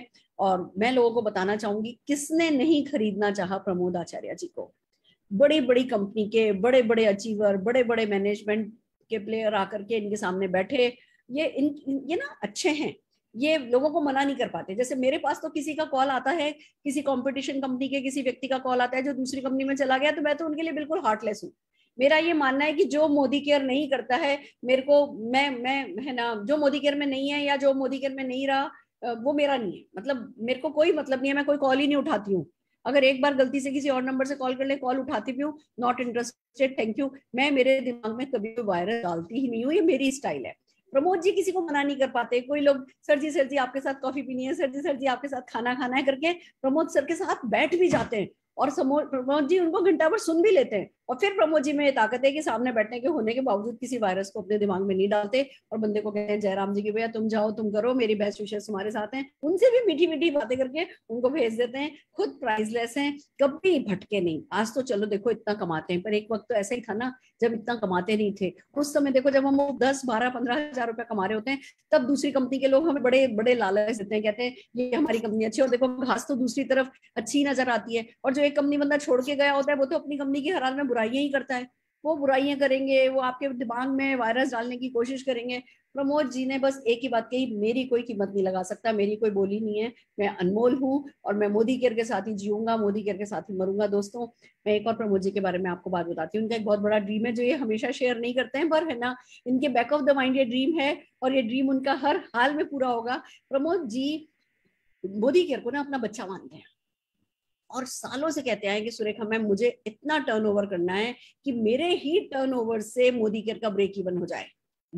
और मैं लोगों को बताना चाहूंगी किसने नहीं खरीदना चाहा प्रमोद आचार्य जी को बड़ी बड़ी कंपनी के बड़े बड़े अचीवर बड़े बड़े मैनेजमेंट के प्लेयर आकर के इनके सामने बैठे ये इन ये ना अच्छे हैं ये लोगों को मना नहीं कर पाते जैसे मेरे पास तो किसी का कॉल आता है किसी कंपटीशन कंपनी के किसी व्यक्ति का कॉल आता है जो दूसरी कंपनी में चला गया तो मैं तो उनके लिए बिल्कुल हार्टलेस हूँ मेरा ये मानना है कि जो मोदी केयर नहीं करता है मेरे को मैं मैं है ना जो मोदी केयर में नहीं है या जो मोदी केयर में नहीं रहा वो मेरा नहीं है मतलब मेरे को कोई मतलब नहीं है मैं कोई कॉल ही नहीं उठाती हूँ अगर एक बार गलती से किसी और नंबर से कॉल कर ले कॉल उठाती भी हूँ नॉट इंटरेस्टेड थैंक यू मैं मेरे दिमाग में कभी वायरस डालती ही नहीं हूँ ये मेरी स्टाइल है प्रमोद जी किसी को मना नहीं कर पाते कोई लोग सर जी सर जी आपके साथ कॉफी पीनी है सर जी सर जी आपके साथ खाना खाना है करके प्रमोद सर के साथ बैठ भी जाते हैं और प्रमोद जी उनको घंटा भर सुन भी लेते हैं और फिर प्रमोद जी में ये ताकत है कि सामने बैठने के होने के बावजूद किसी वायरस को अपने दिमाग में नहीं डालते और बंदे को कहते हैं जयराम जी की भैया तुम जाओ तुम करो मेरी बेस्ट विशेष तुम्हारे साथ हैं उनसे भी मीठी मीठी बातें करके उनको भेज देते हैं खुद प्राइजलेस हैं कभी भटके नहीं आज तो चलो देखो इतना कमाते हैं पर एक वक्त तो ऐसा ही था ना जब इतना कमाते नहीं थे उस समय देखो जब हम दस बारह पंद्रह हजार रुपया कमा रहे होते हैं तब दूसरी कंपनी के लोग हमें बड़े बड़े लालच देते हैं कहते हैं ये हमारी कंपनी अच्छी और देखो घास तो दूसरी तरफ अच्छी नजर आती है और जो एक कंपनी बंदा छोड़ के गया होता है वो तो अपनी कंपनी की हर हाल में बुराइयां ही करता है वो बुराइयां करेंगे वो आपके दिमाग में वायरस डालने की कोशिश करेंगे प्रमोद जी ने बस एक ही बात कही मेरी कोई कीमत नहीं लगा सकता मेरी कोई बोली नहीं है मैं अनमोल हूँ और मैं मोदी केयर के साथ ही जीऊंगा मोदी केयर के साथ ही मरूंगा दोस्तों मैं एक और प्रमोद जी के बारे में आपको बात बताती हूँ उनका एक बहुत बड़ा ड्रीम है जो ये हमेशा शेयर नहीं करते हैं पर है ना इनके बैक ऑफ द माइंड ये ड्रीम है और ये ड्रीम उनका हर हाल में पूरा होगा प्रमोद जी मोदी केयर को ना अपना बच्चा मानते हैं और सालों से कहते हैं कि सुरेखा मैम मुझे इतना टर्नओवर करना है कि मेरे ही टर्नओवर से मोदी केयर का ब्रेक इवन हो जाए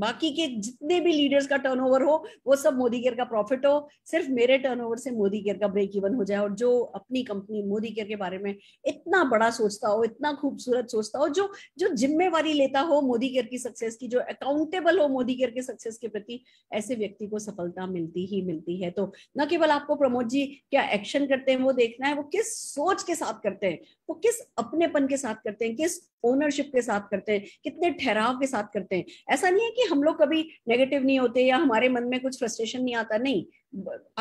बाकी के जितने भी लीडर्स का टर्नओवर हो वो सब मोदी केयर का प्रॉफिट हो सिर्फ मेरे टर्नओवर से मोदी केयर का ब्रेक इवन हो जाए और जो अपनी कंपनी मोदी केयर के बारे में इतना बड़ा सोचता हो इतना खूबसूरत सोचता हो जो जो जिम्मेवारी लेता हो मोदी केयर की सक्सेस की जो अकाउंटेबल हो मोदी केयर के सक्सेस के प्रति ऐसे व्यक्ति को सफलता मिलती ही मिलती है तो न केवल आपको प्रमोद जी क्या एक्शन करते हैं वो देखना है वो किस सोच के साथ करते हैं वो तो किस अपनेपन के साथ करते हैं किस ओनरशिप के साथ करते हैं कितने ठहराव के साथ करते हैं ऐसा नहीं है कि हम लोग कभी नेगेटिव नहीं होते या हमारे मन में कुछ फ्रस्ट्रेशन नहीं आता नहीं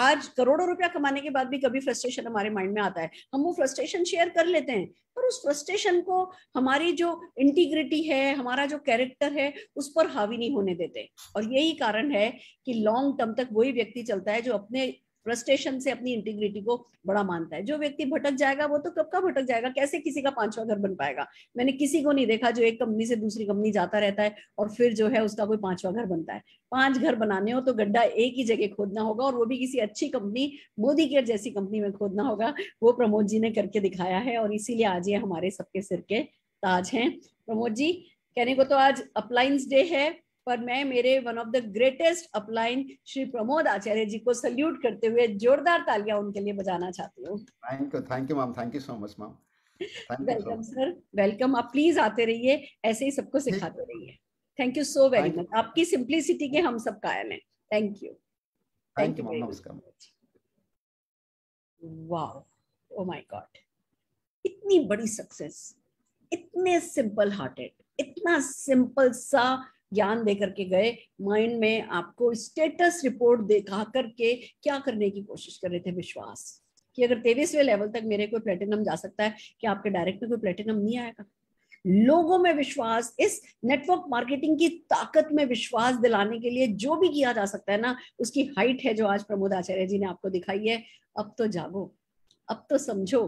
आज करोड़ों रुपया कमाने के बाद भी कभी फ्रस्ट्रेशन हमारे माइंड में आता है हम वो फ्रस्ट्रेशन शेयर कर लेते हैं पर उस फ्रस्ट्रेशन को हमारी जो इंटीग्रिटी है हमारा जो कैरेक्टर है उस पर हावी नहीं होने देते और यही कारण है कि लॉन्ग टर्म तक वही व्यक्ति चलता है जो अपने फ्रस्ट्रेशन से अपनी इंटीग्रिटी को बड़ा मानता है जो व्यक्ति भटक जाएगा वो तो कब का भटक जाएगा कैसे किसी का पांचवा घर बन पाएगा मैंने किसी को नहीं देखा जो एक कंपनी से दूसरी कंपनी जाता रहता है और फिर जो है उसका कोई पांचवा घर बनता है पांच घर बनाने हो तो गड्ढा एक ही जगह खोदना होगा और वो भी किसी अच्छी कंपनी मोदी केयर जैसी कंपनी में खोदना होगा वो प्रमोद जी ने करके दिखाया है और इसीलिए आज ये हमारे सबके सिर के ताज हैं प्रमोद जी कहने को तो आज अप्लाइंस डे है पर मैं मेरे one of the greatest upline Shri Pramod Acharya ji को सल्यूट करते हुए जोरदार तालियां उनके लिए बजाना चाहती हूँ thank you thank you ma'am thank you so much ma'am welcome sir welcome आप प्लीज आते रहिए ऐसे ही सबको सिखाते रहिए thank you so very much आपकी सिंप्लिसिटी के हम सब कायम है थैंक यू थैंक यू नमस्कार ओ माय गॉड इतनी बड़ी सक्सेस इतने सिंपल हार्टेड इतना सिंपल सा ज्ञान दे करके गए माइंड में आपको स्टेटस रिपोर्ट दिखा करके क्या करने की कोशिश कर रहे थे विश्वास कि अगर तेईसवें लेवल तक मेरे कोई प्लेटिनम जा सकता है कि आपके डायरेक्ट में कोई प्लेटिनम नहीं आएगा लोगों में विश्वास इस नेटवर्क मार्केटिंग की ताकत में विश्वास दिलाने के लिए जो भी किया जा सकता है ना उसकी हाइट है जो आज प्रमोद आचार्य जी ने आपको दिखाई है अब तो जागो अब तो समझो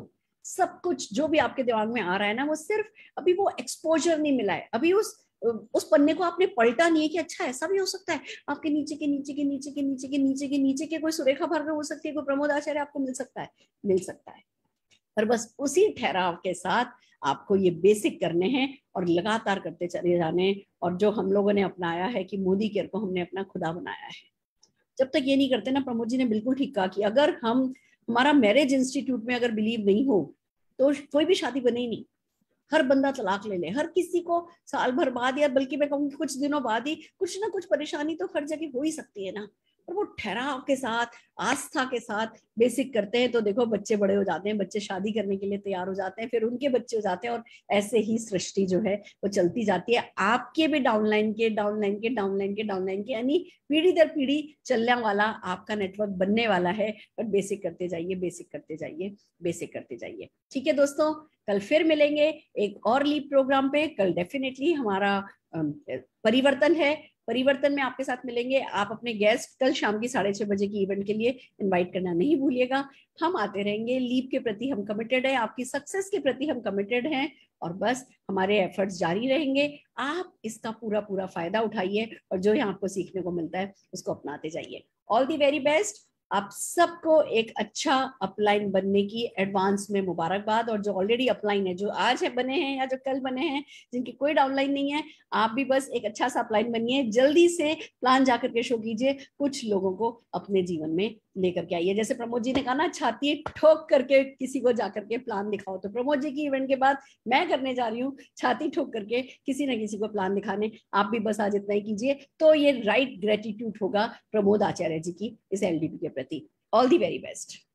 सब कुछ जो भी आपके दिमाग में आ रहा है ना वो सिर्फ अभी वो एक्सपोजर नहीं मिला है अभी उस उस पन्ने को आपने पलटा नहीं है कि अच्छा ऐसा भी हो सकता है आपके नीचे के नीचे के नीचे के नीचे के नीचे के नीचे के कोई सुरेखा भार्गव हो सकती है कोई प्रमोद आचार्य आपको मिल सकता है मिल सकता है पर बस उसी ठहराव के साथ आपको ये बेसिक करने हैं और लगातार करते चले जाने और जो हम लोगों ने अपनाया है कि मोदी केयर को हमने अपना खुदा बनाया है जब तक ये नहीं करते ना प्रमोद जी ने बिल्कुल ठीक कहा कि अगर हम हमारा मैरिज इंस्टीट्यूट में अगर बिलीव नहीं हो तो कोई भी शादी बने ही नहीं हर बंदा तलाक ले ले हर किसी को साल भर बाद या बल्कि मैं कहूँगी कुछ दिनों बाद ही कुछ ना कुछ परेशानी तो हर जगह हो ही सकती है ना और वो ठहराव के साथ आस्था के साथ बेसिक करते हैं तो देखो बच्चे बड़े हो जाते हैं बच्चे शादी करने के लिए तैयार हो जाते हैं फिर उनके बच्चे हो जाते हैं और ऐसे ही सृष्टि जो है वो चलती जाती है आपके भी डाउनलाइन के डाउनलाइन के डाउनलाइन के डाउनलाइन के यानी पीढ़ी दर पीढ़ी चलने वाला आपका नेटवर्क बनने वाला है और बेसिक करते जाइए बेसिक करते जाइए बेसिक करते जाइए ठीक है दोस्तों कल फिर मिलेंगे एक और लीप प्रोग्राम पे कल डेफिनेटली हमारा परिवर्तन है परिवर्तन में आपके साथ मिलेंगे आप अपने गेस्ट कल शाम की साढ़े छह बजे की इवेंट के लिए इनवाइट करना नहीं भूलिएगा हम आते रहेंगे लीप के प्रति हम कमिटेड हैं आपकी सक्सेस के प्रति हम कमिटेड हैं और बस हमारे एफर्ट्स जारी रहेंगे आप इसका पूरा पूरा फायदा उठाइए और जो यहाँ आपको सीखने को मिलता है उसको अपनाते जाइए ऑल दी वेरी बेस्ट आप सबको एक अच्छा अपलाइन बनने की एडवांस में मुबारकबाद और जो ऑलरेडी अपलाइन है जो आज है बने हैं या जो कल बने हैं जिनकी कोई डाउनलाइन नहीं है आप भी बस एक अच्छा सा अपलाइन बनिए जल्दी से प्लान जा करके शो कीजिए कुछ लोगों को अपने जीवन में लेकर के आइए जैसे प्रमोद जी ने कहा ना छाती ठोक करके किसी को जाकर के प्लान दिखाओ तो प्रमोद जी की इवेंट के बाद मैं करने जा रही हूँ छाती ठोक करके किसी ना किसी को प्लान दिखाने आप भी बस आज इतना ही कीजिए तो ये राइट ग्रेटिट्यूड होगा प्रमोद आचार्य जी की इस एल के Prati. All the very best.